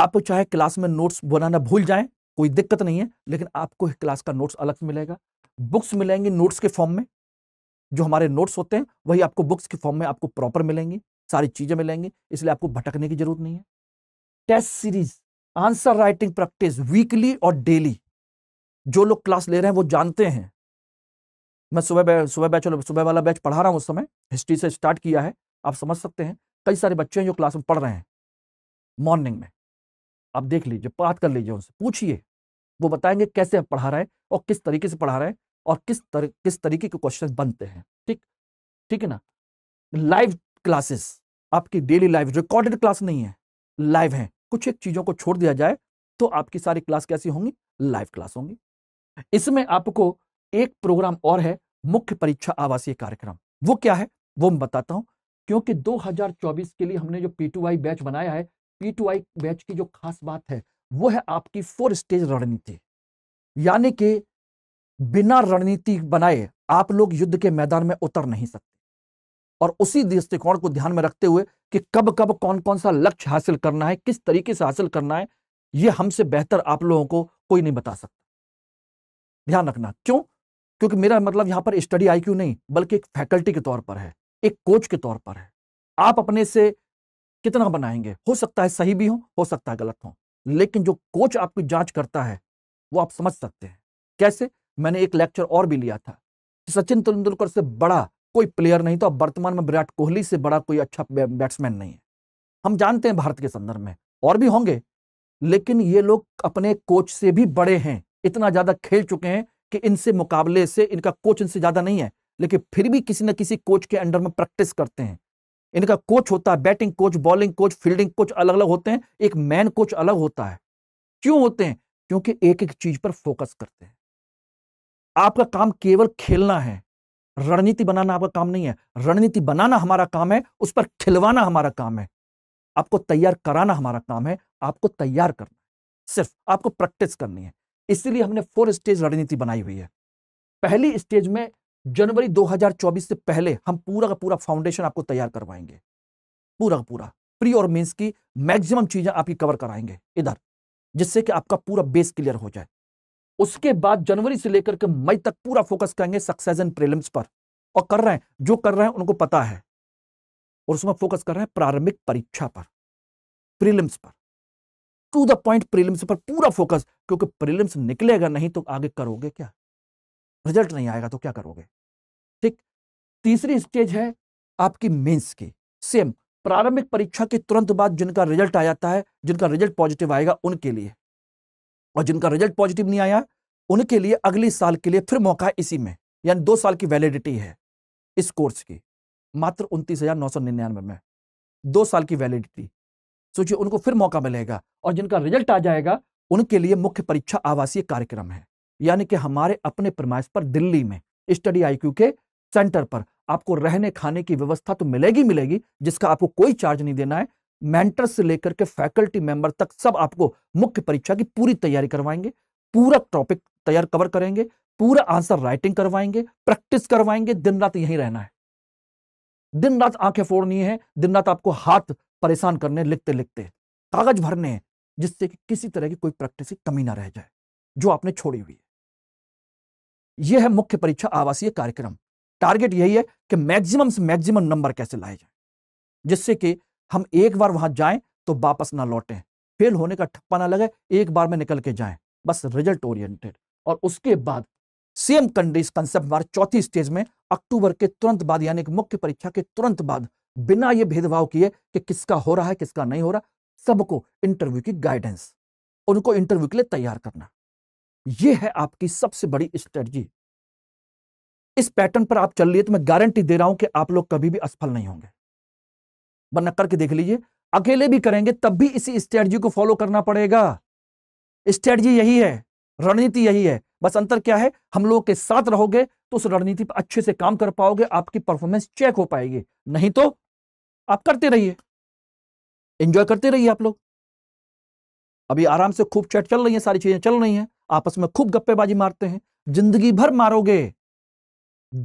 आप चाहे क्लास में नोट्स बनाना भूल जाएं कोई दिक्कत नहीं है लेकिन आपको क्लास का नोट्स अलग मिलेगा बुक्स मिलेंगी नोट्स के फॉर्म में जो हमारे नोट्स होते हैं वही आपको बुक्स के फॉर्म में आपको प्रॉपर मिलेंगी सारी चीज़ें मिलेंगी इसलिए आपको भटकने की जरूरत नहीं है test series answer writing practice weekly और डेली जो लोग क्लास ले रहे हैं वो जानते हैं मैं सुबह बै, सुबह बैच सुबह वाला बैच पढ़ा रहा हूँ उस समय हिस्ट्री से स्टार्ट किया है आप समझ सकते हैं कई सारे बच्चे हैं जो क्लास में पढ़ रहे हैं मॉर्निंग में आप देख लीजिए बात कर लीजिए उनसे पूछिए वो बताएंगे कैसे पढ़ा रहे हैं और किस तरीके से पढ़ा रहे हैं और किस तर, किस तरीके के क्वेश्चन बनते हैं ठीक ठीक है ना लाइव क्लासेस आपकी डेली लाइव रिकॉर्डेड क्लास नहीं है लाइव है कुछ एक चीजों को छोड़ दिया जाए तो आपकी सारी क्लास कैसी होंगी लाइव क्लास होंगी इसमें आपको एक प्रोग्राम और है मुख्य परीक्षा आवासीय कार्यक्रम वो क्या है वो मैं बताता हूं क्योंकि 2024 के लिए हमने जो पी बैच बनाया है पी बैच की जो खास बात है वो है आपकी फोर स्टेज रणनीति यानी कि बिना रणनीति बनाए आप लोग युद्ध के मैदान में उतर नहीं सकते और उसी दृष्टिकोण को ध्यान में रखते हुए कि कब कब कौन कौन सा लक्ष्य हासिल करना है किस तरीके से हासिल करना है यह हमसे बेहतर आप लोगों को कोई नहीं बता सकता ध्यान रखना क्यों क्योंकि मेरा मतलब यहां पर स्टडी आई नहीं बल्कि एक फैकल्टी के तौर पर है एक कोच के तौर पर है आप अपने से कितना बनाएंगे हो सकता है सही भी हो हो सकता है गलत हो लेकिन जो कोच आपकी जांच करता है वो आप समझ सकते हैं कैसे मैंने एक लेक्चर और भी लिया था सचिन तेंदुलकर से बड़ा कोई प्लेयर नहीं था तो और वर्तमान में विराट कोहली से बड़ा कोई अच्छा बैट्समैन नहीं है हम जानते हैं भारत के संदर्भ में और भी होंगे लेकिन ये लोग अपने कोच से भी बड़े हैं इतना ज्यादा खेल चुके हैं कि इनसे मुकाबले से इनका कोच इनसे ज्यादा नहीं है लेकिन फिर भी किसी न किसी कोच के अंडर में प्रैक्टिस करते हैं इनका कोच होता है batting coach bowling coach fielding coach अलग अलग होते हैं एक मैन कोच अलग होता है क्यों होते हैं क्योंकि एक एक चीज पर फोकस करते हैं आपका काम केवल खेलना है रणनीति बनाना आपका काम नहीं है रणनीति बनाना हमारा काम है उस पर खिलवाना हमारा काम है आपको तैयार कराना हमारा काम है आपको तैयार करना है सिर्फ आपको प्रैक्टिस करनी है इसलिए हमने फोर स्टेज रणनीति बनाई हुई है पहली स्टेज में जनवरी 2024 से पहले हम पूरा का पूरा फाउंडेशन आपको तैयार करवाएंगे पूरा का पूरा प्री और मीन्स की मैक्सिमम चीजें आपकी कवर कराएंगे इधर जिससे कि आपका पूरा बेस क्लियर हो जाए उसके बाद जनवरी से लेकर के मई तक पूरा फोकस करेंगे सक्सेस एंड प्रीलिम्स पर और कर रहे हैं जो कर रहे हैं उनको पता है और उसमें फोकस कर रहे हैं प्रारंभिक परीक्षा पर प्रीलिम्स पर टू द पॉइंट प्रीलिम्स पर पूरा फोकस क्योंकि प्रीलिम्स निकलेगा नहीं तो आगे करोगे क्या रिजल्ट नहीं आएगा तो क्या करोगे ठीक तीसरी स्टेज है आपकी मेंस की सेम प्रारंभिक परीक्षा के तुरंत बाद जिनका रिजल्ट आ जाता है जिनका रिजल्ट पॉजिटिव आएगा उनके लिए और जिनका रिजल्ट पॉजिटिव नहीं आया उनके लिए अगले साल के लिए फिर मौका इसी में यानी दो साल की वैलिडिटी है इस कोर्स की मात्र उनतीस हजार नौ सौ निन्यानवे में दो साल की वैलिडिटी सोचिए उनको फिर मौका मिलेगा और जिनका रिजल्ट आ जाएगा उनके लिए मुख्य परीक्षा आवासीय कार्यक्रम है यानी कि हमारे अपने प्रमाइस पर दिल्ली में स्टडी आईक्यू के सेंटर पर आपको रहने खाने की व्यवस्था तो मिलेगी मिलेगी जिसका आपको कोई चार्ज नहीं देना है मेंटर से लेकर के फैकल्टी मेंबर तक सब आपको मुख्य परीक्षा की पूरी तैयारी करवाएंगे पूरा टॉपिक तैयार कवर करेंगे पूरा आंसर राइटिंग करवाएंगे प्रैक्टिस करवाएंगे दिन रात यही रहना है दिन रात आंखें फोड़नी है दिन रात आपको हाथ परेशान करने लिखते लिखते कागज भरने हैं जिससे कि किसी तरह की कोई प्रैक्टिस की कमी ना रह जाए जो आपने छोड़ी हुई है यह है मुख्य परीक्षा आवासीय कार्यक्रम टारगेट यही है कि मैक्सिमम से मैक्सिमम नंबर कैसे लाए जाए जिससे कि हम एक बार वहां जाएं तो वापस ना लौटें फेल होने का ठप्पा ना लगे एक बार में निकल के जाएं बस रिजल्ट ओरिएंटेड और उसके बाद सेम कंडीज कंसेप्ट हमारे चौथी स्टेज में अक्टूबर के तुरंत बाद यानी कि मुख्य परीक्षा के तुरंत बाद बिना ये भेदभाव किए कि किसका हो रहा है किसका नहीं हो रहा सबको इंटरव्यू की गाइडेंस उनको इंटरव्यू के लिए तैयार करना यह है आपकी सबसे बड़ी स्ट्रेटजी इस पैटर्न पर आप चल रही तो मैं गारंटी दे रहा हूं कि आप लोग कभी भी असफल नहीं होंगे वरना करके देख लीजिए अकेले भी करेंगे तब भी इसी स्ट्रेटजी को फॉलो करना पड़ेगा स्ट्रेटजी यही है रणनीति यही है बस अंतर क्या है हम लोगों के साथ रहोगे तो उस रणनीति पर अच्छे से काम कर पाओगे आपकी परफॉर्मेंस चेक हो पाएगी नहीं तो आप करते रहिए एंजॉय करते रहिए आप लोग अभी आराम से खूब चैट चल रही है सारी चीजें चल रही हैं आपस में खूब गप्पेबाजी मारते हैं जिंदगी भर मारोगे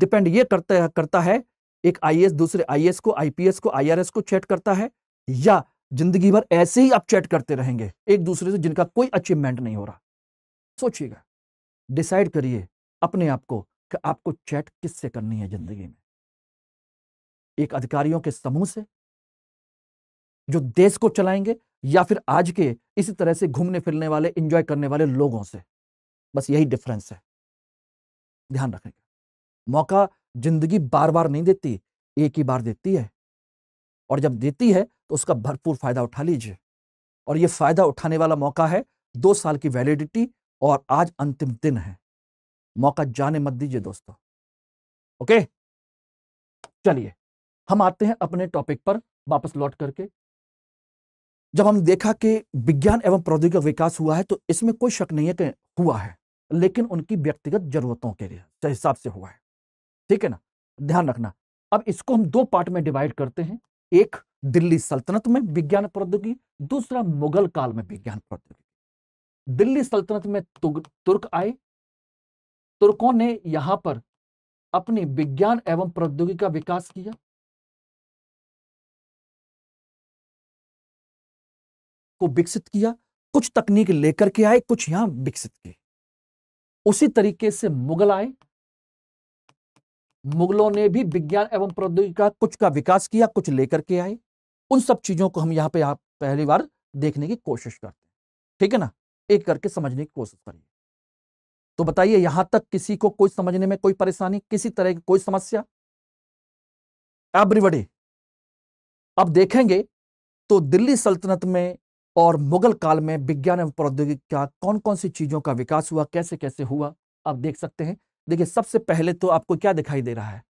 डिपेंड ये करते करता है एक आईएएस दूसरे आईएएस को आईपीएस को आईआरएस को चैट करता है या जिंदगी भर ऐसे ही आप चैट करते रहेंगे एक दूसरे से जिनका कोई अचीवमेंट नहीं हो रहा सोचिएगा डिसाइड करिए अपने आप को कि आपको चैट किससे करनी है जिंदगी में एक अधिकारियों के समूह से जो देश को चलाएंगे या फिर आज के इसी तरह से घूमने फिरने वाले इंजॉय करने वाले लोगों से बस यही डिफरेंस है ध्यान रखेंगे मौका जिंदगी बार बार नहीं देती एक ही बार देती है और जब देती है तो उसका भरपूर फायदा उठा लीजिए और ये फायदा उठाने वाला मौका है दो साल की वैलिडिटी और आज अंतिम दिन है मौका जाने मत दीजिए दोस्तों ओके चलिए हम आते हैं अपने टॉपिक पर वापस लौट करके जब हम देखा कि विज्ञान एवं प्रौद्योगिक विकास हुआ है तो इसमें कोई शक नहीं है कि हुआ है लेकिन उनकी व्यक्तिगत जरूरतों के लिए हिसाब से हुआ है ठीक है ना ध्यान रखना अब इसको हम दो पार्ट में डिवाइड करते हैं एक दिल्ली सल्तनत में विज्ञान प्रौद्योगिकी दूसरा मुगल काल में विज्ञान प्रौद्योगिकी दिल्ली सल्तनत में तुर्क आए तुर्कों ने यहां पर अपने विज्ञान एवं प्रौद्योगिकी का विकास किया को विकसित किया कुछ तकनीक लेकर के आए कुछ यहां विकसित किए उसी तरीके से मुगल आए मुगलों ने भी विज्ञान एवं प्रौद्योगिकी का कुछ का विकास किया कुछ लेकर के आए उन सब चीजों को हम यहाँ पे आप पहली बार देखने की कोशिश करते हैं ठीक है ना एक करके समझने की कोशिश करिए तो बताइए यहां तक किसी को कोई समझने में कोई परेशानी किसी तरह की कोई समस्या एवरीबडी अब देखेंगे तो दिल्ली सल्तनत में और मुगल काल में विज्ञान एवं प्रौद्योगिकी का कौन कौन सी चीजों का विकास हुआ कैसे कैसे हुआ आप देख सकते हैं देखिए सबसे पहले तो आपको क्या दिखाई दे रहा है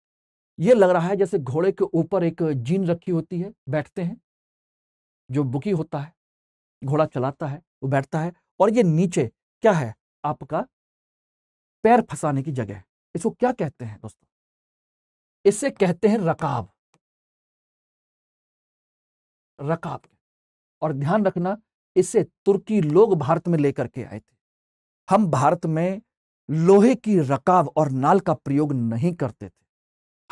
ये लग रहा है जैसे घोड़े के ऊपर एक जीन रखी होती है बैठते हैं जो बुकी होता है घोड़ा चलाता है वो बैठता है और ये नीचे क्या है आपका पैर फंसाने की जगह इसको क्या कहते हैं दोस्तों इसे कहते हैं रकाब रकाब और ध्यान रखना इसे तुर्की लोग भारत में लेकर के आए थे हम भारत में लोहे की रकाब और नाल का प्रयोग नहीं करते थे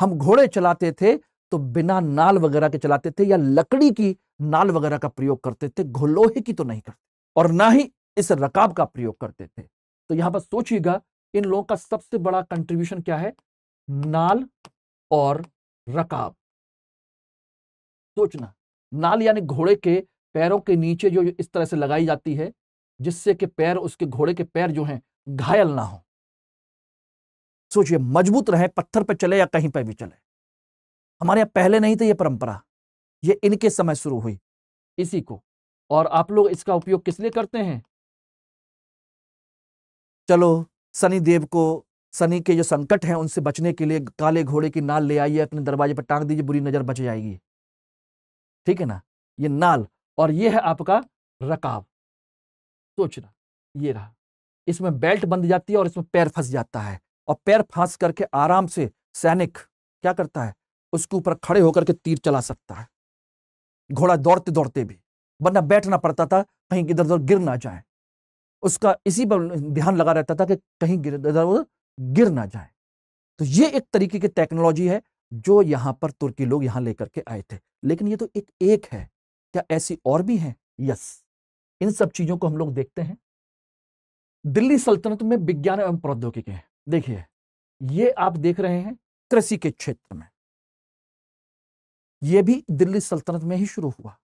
हम घोड़े चलाते थे तो बिना नाल वगैरह के चलाते थे या लकड़ी की नाल वगैरह का प्रयोग करते थे घोलोहे की तो नहीं करते और ना ही इस रकाब का प्रयोग करते थे तो यहां पर सोचिएगा इन लोगों का सबसे बड़ा कंट्रीब्यूशन क्या है नाल और रकाब सोचना नाल यानी घोड़े के पैरों के नीचे जो इस तरह से लगाई जाती है जिससे कि पैर उसके घोड़े के पैर जो हैं घायल ना हो सोचिए मजबूत रहे पत्थर पर चले या कहीं पर भी चले हमारे यहां पहले नहीं थे ये परंपरा ये इनके समय शुरू हुई इसी को और आप लोग इसका उपयोग किस लिए करते हैं चलो शनि देव को शनि के जो संकट हैं उनसे बचने के लिए काले घोड़े की नाल ले आइए अपने दरवाजे पर टांग दीजिए बुरी नज़र बच जाएगी ठीक है ना ये नाल और ये है आपका रकाब सोचना ये रहा इसमें बेल्ट बंध जाती है और इसमें पैर फंस जाता है और पैर फंस करके आराम से सैनिक क्या करता है उसके ऊपर खड़े होकर के तीर चला सकता है घोड़ा दौड़ते दौड़ते भी वरना बैठना पड़ता था कहीं इधर उधर गिर ना जाए उसका इसी पर ध्यान लगा रहता था कि कहीं इधर उधर गिर ना जाए तो ये एक तरीके की टेक्नोलॉजी है जो यहाँ पर तुर्की लोग यहाँ लेकर के आए थे लेकिन ये तो एक एक है क्या ऐसी और भी हैं यस इन सब चीज़ों को हम लोग देखते हैं दिल्ली सल्तनत में विज्ञान एवं प्रौद्योगिकी है देखिए ये आप देख रहे हैं कृषि के क्षेत्र में यह भी दिल्ली सल्तनत में ही शुरू हुआ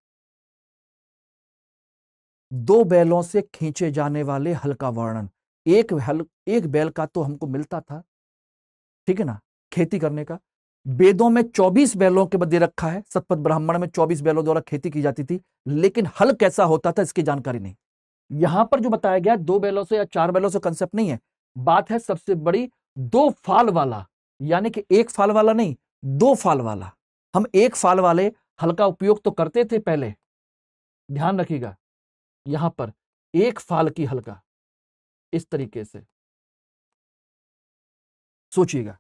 दो बैलों से खींचे जाने वाले हल का वर्णन एक हल एक बैल का तो हमको मिलता था ठीक है ना खेती करने का वेदों में 24 बैलों के बदले रखा है सतपथ ब्राह्मण में 24 बैलों द्वारा खेती की जाती थी लेकिन हल कैसा होता था इसकी जानकारी नहीं यहां पर जो बताया गया दो बैलों से या चार बैलों से कंसेप्ट नहीं है बात है सबसे बड़ी दो फाल वाला यानी कि एक फाल वाला नहीं दो फाल वाला हम एक फाल वाले हल का उपयोग तो करते थे पहले ध्यान रखिएगा यहां पर एक फाल की हल्का इस तरीके से सोचिएगा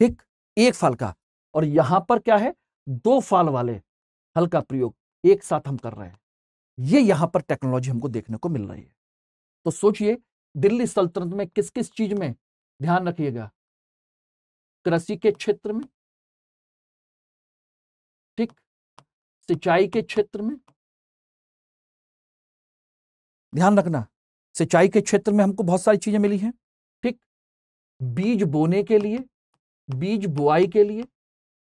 ठीक एक फाल का और यहां पर क्या है दो फाल वाले हल का प्रयोग एक साथ हम कर रहे हैं ये यहां पर टेक्नोलॉजी हमको देखने को मिल रही है तो सोचिए दिल्ली सल्तनत में किस किस चीज में ध्यान रखिएगा कृषि के क्षेत्र में ठीक सिंचाई के क्षेत्र में ध्यान रखना सिंचाई के क्षेत्र में हमको बहुत सारी चीजें मिली हैं ठीक बीज बोने के लिए बीज बुआई के लिए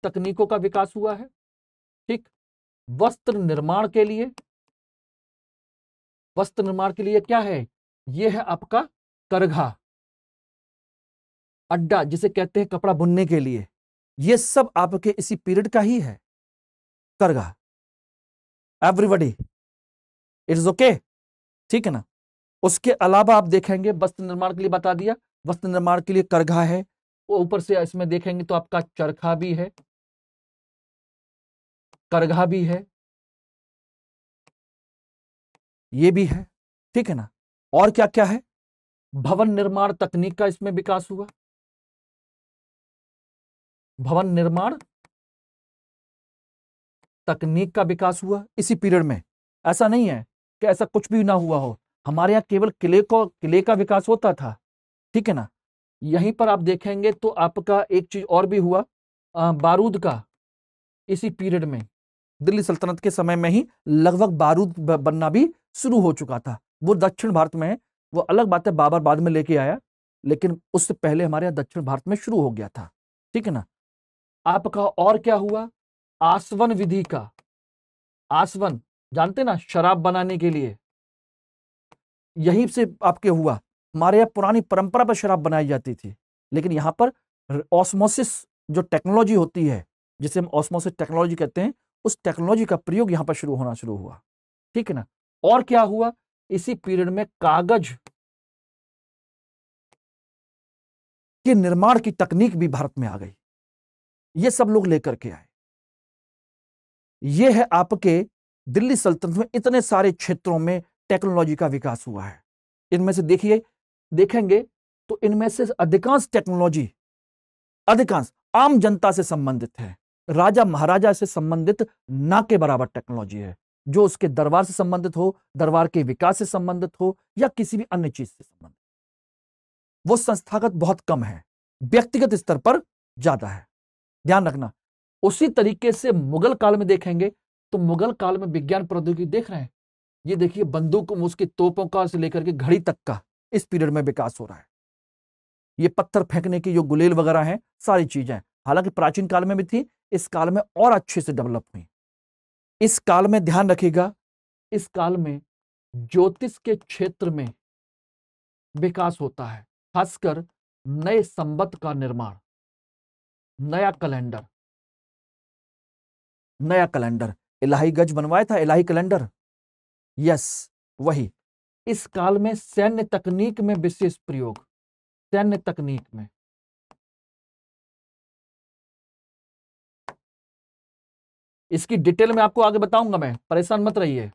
तकनीकों का विकास हुआ है ठीक वस्त्र निर्माण के लिए वस्त्र निर्माण के लिए क्या है यह है आपका करघा अड्डा जिसे कहते हैं कपड़ा बुनने के लिए यह सब आपके इसी पीरियड का ही है करघा एवरीबडी इट्स ओके ठीक है ना उसके अलावा आप देखेंगे वस्त्र निर्माण के लिए बता दिया वस्त्र निर्माण के लिए करघा है ऊपर से इसमें देखेंगे तो आपका चरखा भी है करघा भी है ये भी है ठीक है ना और क्या क्या है भवन निर्माण तकनीक का इसमें विकास हुआ भवन निर्माण तकनीक का विकास हुआ इसी पीरियड में ऐसा नहीं है कि ऐसा कुछ भी ना हुआ हो हमारे यहाँ केवल किले को किले का विकास होता था ठीक है ना यहीं पर आप देखेंगे तो आपका एक चीज और भी हुआ आ, बारूद का इसी पीरियड में दिल्ली सल्तनत के समय में ही लगभग बारूद बनना भी शुरू हो चुका था वो दक्षिण भारत में वो अलग बात है बाबर बाद में लेके आया लेकिन उससे पहले हमारे यहाँ दक्षिण भारत में शुरू हो गया था ठीक है ना आपका और क्या हुआ आसवन विधि का आसवन जानते ना शराब बनाने के लिए यहीं से आपके हुआ हमारे यहाँ पुरानी परंपरा पर शराब बनाई जाती थी लेकिन यहाँ पर ऑस्मोसिस जो टेक्नोलॉजी होती है जिसे हम ऑस्मोसिस टेक्नोलॉजी कहते हैं उस टेक्नोलॉजी का प्रयोग यहाँ पर शुरू होना शुरू हुआ ठीक है ना और क्या हुआ इसी पीरियड में कागज के निर्माण की तकनीक भी भारत में आ गई ये सब लोग लेकर के आए ये है आपके दिल्ली सल्तनत में इतने सारे क्षेत्रों में टेक्नोलॉजी का विकास हुआ है इनमें से देखिए देखेंगे तो इनमें से अधिकांश टेक्नोलॉजी अधिकांश आम जनता से संबंधित है राजा महाराजा से संबंधित ना के बराबर टेक्नोलॉजी है जो उसके दरबार से संबंधित हो दरबार के विकास से संबंधित हो या किसी भी अन्य चीज से संबंधित वो संस्थागत बहुत कम है व्यक्तिगत स्तर पर ज्यादा है ध्यान रखना उसी तरीके से मुगल काल में देखेंगे तो मुगल काल में विज्ञान प्रौद्योगिकी देख रहे हैं ये देखिए बंदूक उसकी तोपों का से लेकर के घड़ी तक का इस पीरियड में विकास हो रहा है ये पत्थर फेंकने की जो गुलेल वगैरह हैं सारी चीजें हालांकि प्राचीन काल में भी थी इस काल में और अच्छे से डेवलप हुई इस काल में ध्यान रखिएगा इस काल में ज्योतिष के क्षेत्र में विकास होता है खासकर नए संबत का निर्माण नया कैलेंडर नया कैलेंडर इलाही गज बनवाया था इलाही कैलेंडर यस वही इस काल में सैन्य तकनीक में विशेष प्रयोग सैन्य तकनीक में इसकी डिटेल में आपको आगे बताऊंगा मैं परेशान मत रहिए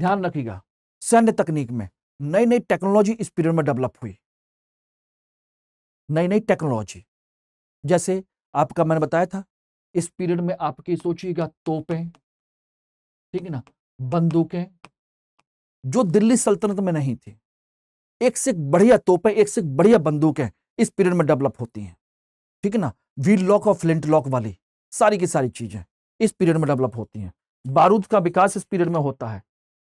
ध्यान रखिएगा सैन्य तकनीक में नई नई टेक्नोलॉजी इस पीरियड में डेवलप हुई नई नई टेक्नोलॉजी जैसे आपका मैंने बताया था इस पीरियड में आपकी सोचिएगा तोपें ठीक है ना बंदूकें जो दिल्ली सल्तनत में नहीं थी एक से बढ़िया तोपें एक से बढ़िया बंदूकें इस पीरियड में डेवलप होती हैं ठीक है ना व्हील लॉक और फ्लिंट लॉक वाली सारी की सारी चीजें इस पीरियड में डेवलप होती हैं बारूद का विकास इस पीरियड में होता है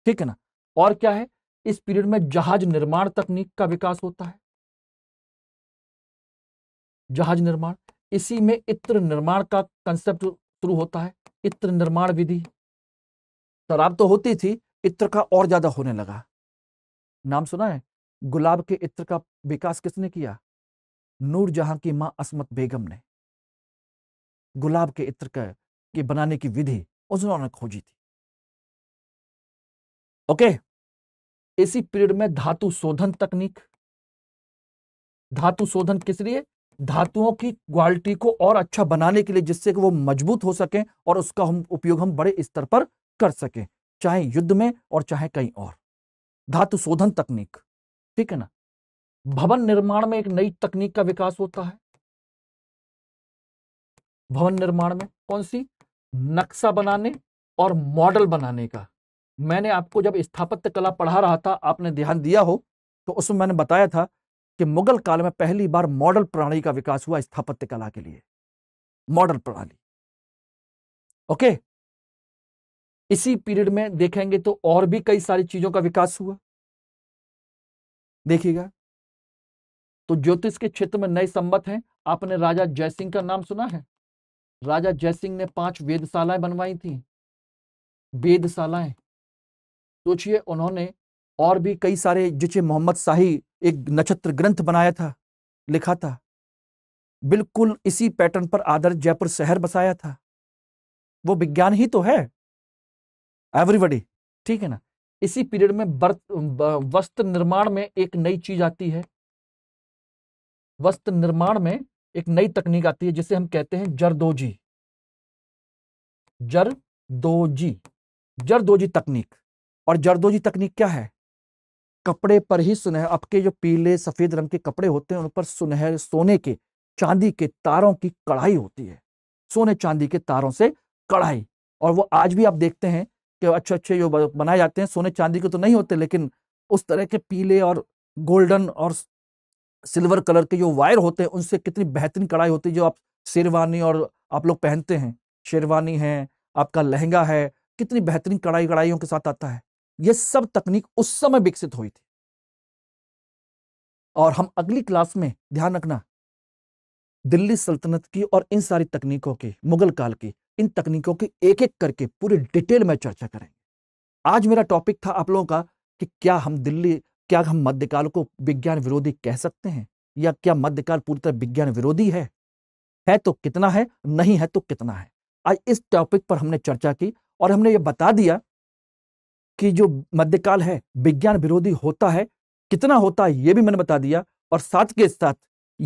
ठीक है ना और क्या है इस पीरियड में जहाज निर्माण तकनीक का विकास होता है जहाज निर्माण इसी में इत्र निर्माण का कंसेप्ट शुरू होता है इत्र निर्माण विधि शराब तो होती थी इत्र का और ज्यादा होने लगा नाम सुना है गुलाब के इत्र का विकास किसने किया नूरजहां की मां असमत बेगम ने गुलाब के इत्र के बनाने की विधि उन्होंने खोजी थी ओके इसी पीरियड में धातु शोधन तकनीक धातु शोधन किस लिए धातुओं की क्वालिटी को और अच्छा बनाने के लिए जिससे कि वो मजबूत हो सके और उसका हम उपयोग हम बड़े स्तर पर कर सके चाहे युद्ध में और चाहे कहीं और धातु शोधन तकनीक ठीक है ना भवन निर्माण में एक नई तकनीक का विकास होता है भवन निर्माण में कौन सी नक्शा बनाने और मॉडल बनाने का मैंने आपको जब स्थापत्य कला पढ़ा रहा था आपने ध्यान दिया हो तो उसमें मैंने बताया था कि मुगल काल में पहली बार मॉडल प्रणाली का विकास हुआ स्थापत्य कला के लिए मॉडल प्रणाली ओके इसी पीरियड में देखेंगे तो और भी कई सारी चीजों का विकास हुआ देखिएगा तो ज्योतिष के क्षेत्र में नए संबत हैं आपने राजा जयसिंह का नाम सुना है राजा जयसिंह ने पांच वेदशालाएं बनवाई थी वेदशालाएं सोचिए तो उन्होंने और भी कई सारे जिसे मोहम्मद शाही एक नक्षत्र ग्रंथ बनाया था लिखा था बिल्कुल इसी पैटर्न पर आधारित जयपुर शहर बसाया था वो विज्ञान ही तो है एवरीबडी ठीक है ना इसी पीरियड में वस्त्र निर्माण में एक नई चीज आती है वस्त्र निर्माण में एक नई तकनीक आती है जिसे हम कहते हैं जरदोजी जरदोजी जरदोजी तकनीक और जरदोजी तकनीक क्या है कपड़े पर ही सुनहर अब के जो पीले सफेद रंग के कपड़े होते हैं उन पर सुनहर सोने के चांदी के तारों की कढ़ाई होती है सोने चांदी के तारों से कढ़ाई और वो आज भी आप देखते हैं कि अच्छे अच्छे जो बनाए जाते हैं सोने चांदी के तो नहीं होते लेकिन उस तरह के पीले और गोल्डन और सिल्वर कलर के जो वायर होते हैं उनसे कितनी बेहतरीन कढ़ाई होती है जो आप शेरवानी और आप लोग पहनते हैं शेरवानी है आपका लहंगा है कितनी बेहतरीन कढ़ाई कढ़ाइयों के साथ आता है ये सब तकनीक उस समय विकसित हुई थी और हम अगली क्लास में ध्यान रखना दिल्ली सल्तनत की और इन सारी तकनीकों की मुगल काल की इन तकनीकों की एक एक करके पूरे डिटेल में चर्चा करेंगे आज मेरा टॉपिक था आप लोगों का कि क्या हम दिल्ली क्या हम मध्यकाल को विज्ञान विरोधी कह सकते हैं या क्या मध्यकाल पूरी तरह विज्ञान विरोधी है है तो कितना है नहीं है तो कितना है आज इस टॉपिक पर हमने चर्चा की और हमने ये बता दिया कि जो मध्यकाल है विज्ञान विरोधी होता है कितना होता है ये भी मैंने बता दिया और साथ के साथ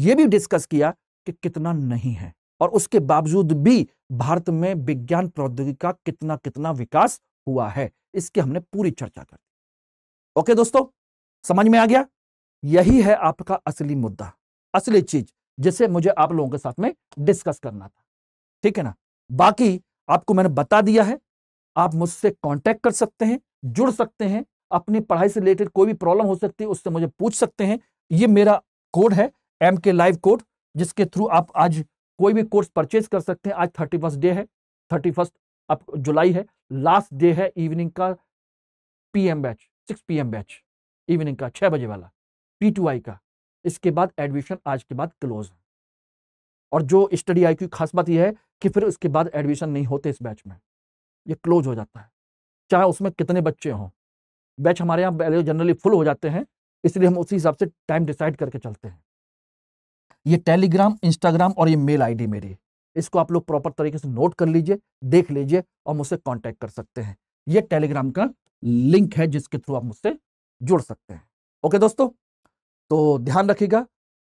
ये भी डिस्कस किया कि कितना नहीं है और उसके बावजूद भी भारत में विज्ञान प्रौद्योगिकी का कितना कितना विकास हुआ है इसकी हमने पूरी चर्चा कर ओके दोस्तों समझ में आ गया यही है आपका असली मुद्दा असली चीज जिसे मुझे आप लोगों के साथ में डिस्कस करना था ठीक है ना बाकी आपको मैंने बता दिया है आप मुझसे कांटेक्ट कर सकते हैं जुड़ सकते हैं अपनी पढ़ाई से रिलेटेड कोई भी प्रॉब्लम हो सकती है उससे मुझे पूछ सकते हैं ये मेरा कोड है एम के लाइव कोड जिसके थ्रू आप आज कोई भी कोर्स परचेज कर सकते हैं आज थर्टी फर्स्ट डे है थर्टी फर्स्ट अब जुलाई है लास्ट डे है इवनिंग का PM batch six P batch evening का छः बजे वाला पी का इसके बाद एडमिशन आज के बाद क्लोज है और जो स्टडी आई की खास बात यह है कि फिर उसके बाद एडमिशन नहीं होते इस बैच में ये क्लोज हो जाता है चाहे उसमें कितने बच्चे हों बैच हमारे यहाँ पहले जनरली फुल हो जाते हैं इसलिए हम उसी हिसाब से टाइम डिसाइड करके चलते हैं ये टेलीग्राम इंस्टाग्राम और ये मेल आईडी मेरी इसको आप लोग प्रॉपर तरीके से नोट कर लीजिए देख लीजिए और मुझसे कांटेक्ट कर सकते हैं ये टेलीग्राम का लिंक है जिसके थ्रू आप मुझसे जुड़ सकते हैं ओके दोस्तों तो ध्यान रखिएगा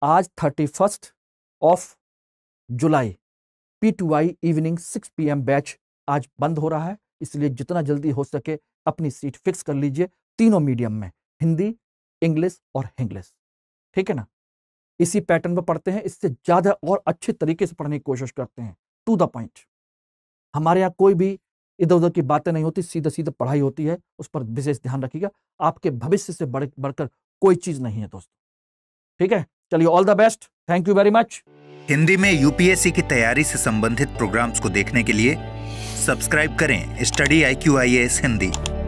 आज thirty first of July P to I evening six P M batch आज बंद हो रहा है इसलिए जितना जल्दी हो सके अपनी सीट फिक्स कर लीजिए तीनों मीडियम में हिंदी इंग्लिश और इंग्लिश ठीक है ना इसी पैटर्न पर पढ़ते हैं इससे ज़्यादा और अच्छे तरीके से पढ़ने की कोशिश करते हैं टू द पॉइंट हमारे यहाँ कोई भी इधर उधर की बातें नहीं होती सीधा सीधा पढ़ाई होती है उस पर विशेष ध्यान रखिएगा आपके भविष्य से बढ़ बढ़कर कोई चीज नहीं है दोस्तों ठीक है चलिए all the best thank you very much Hindi में यूपीएससी की तैयारी से संबंधित प्रोग्राम्स को देखने के लिए सब्सक्राइब करें study I Q I S Hindi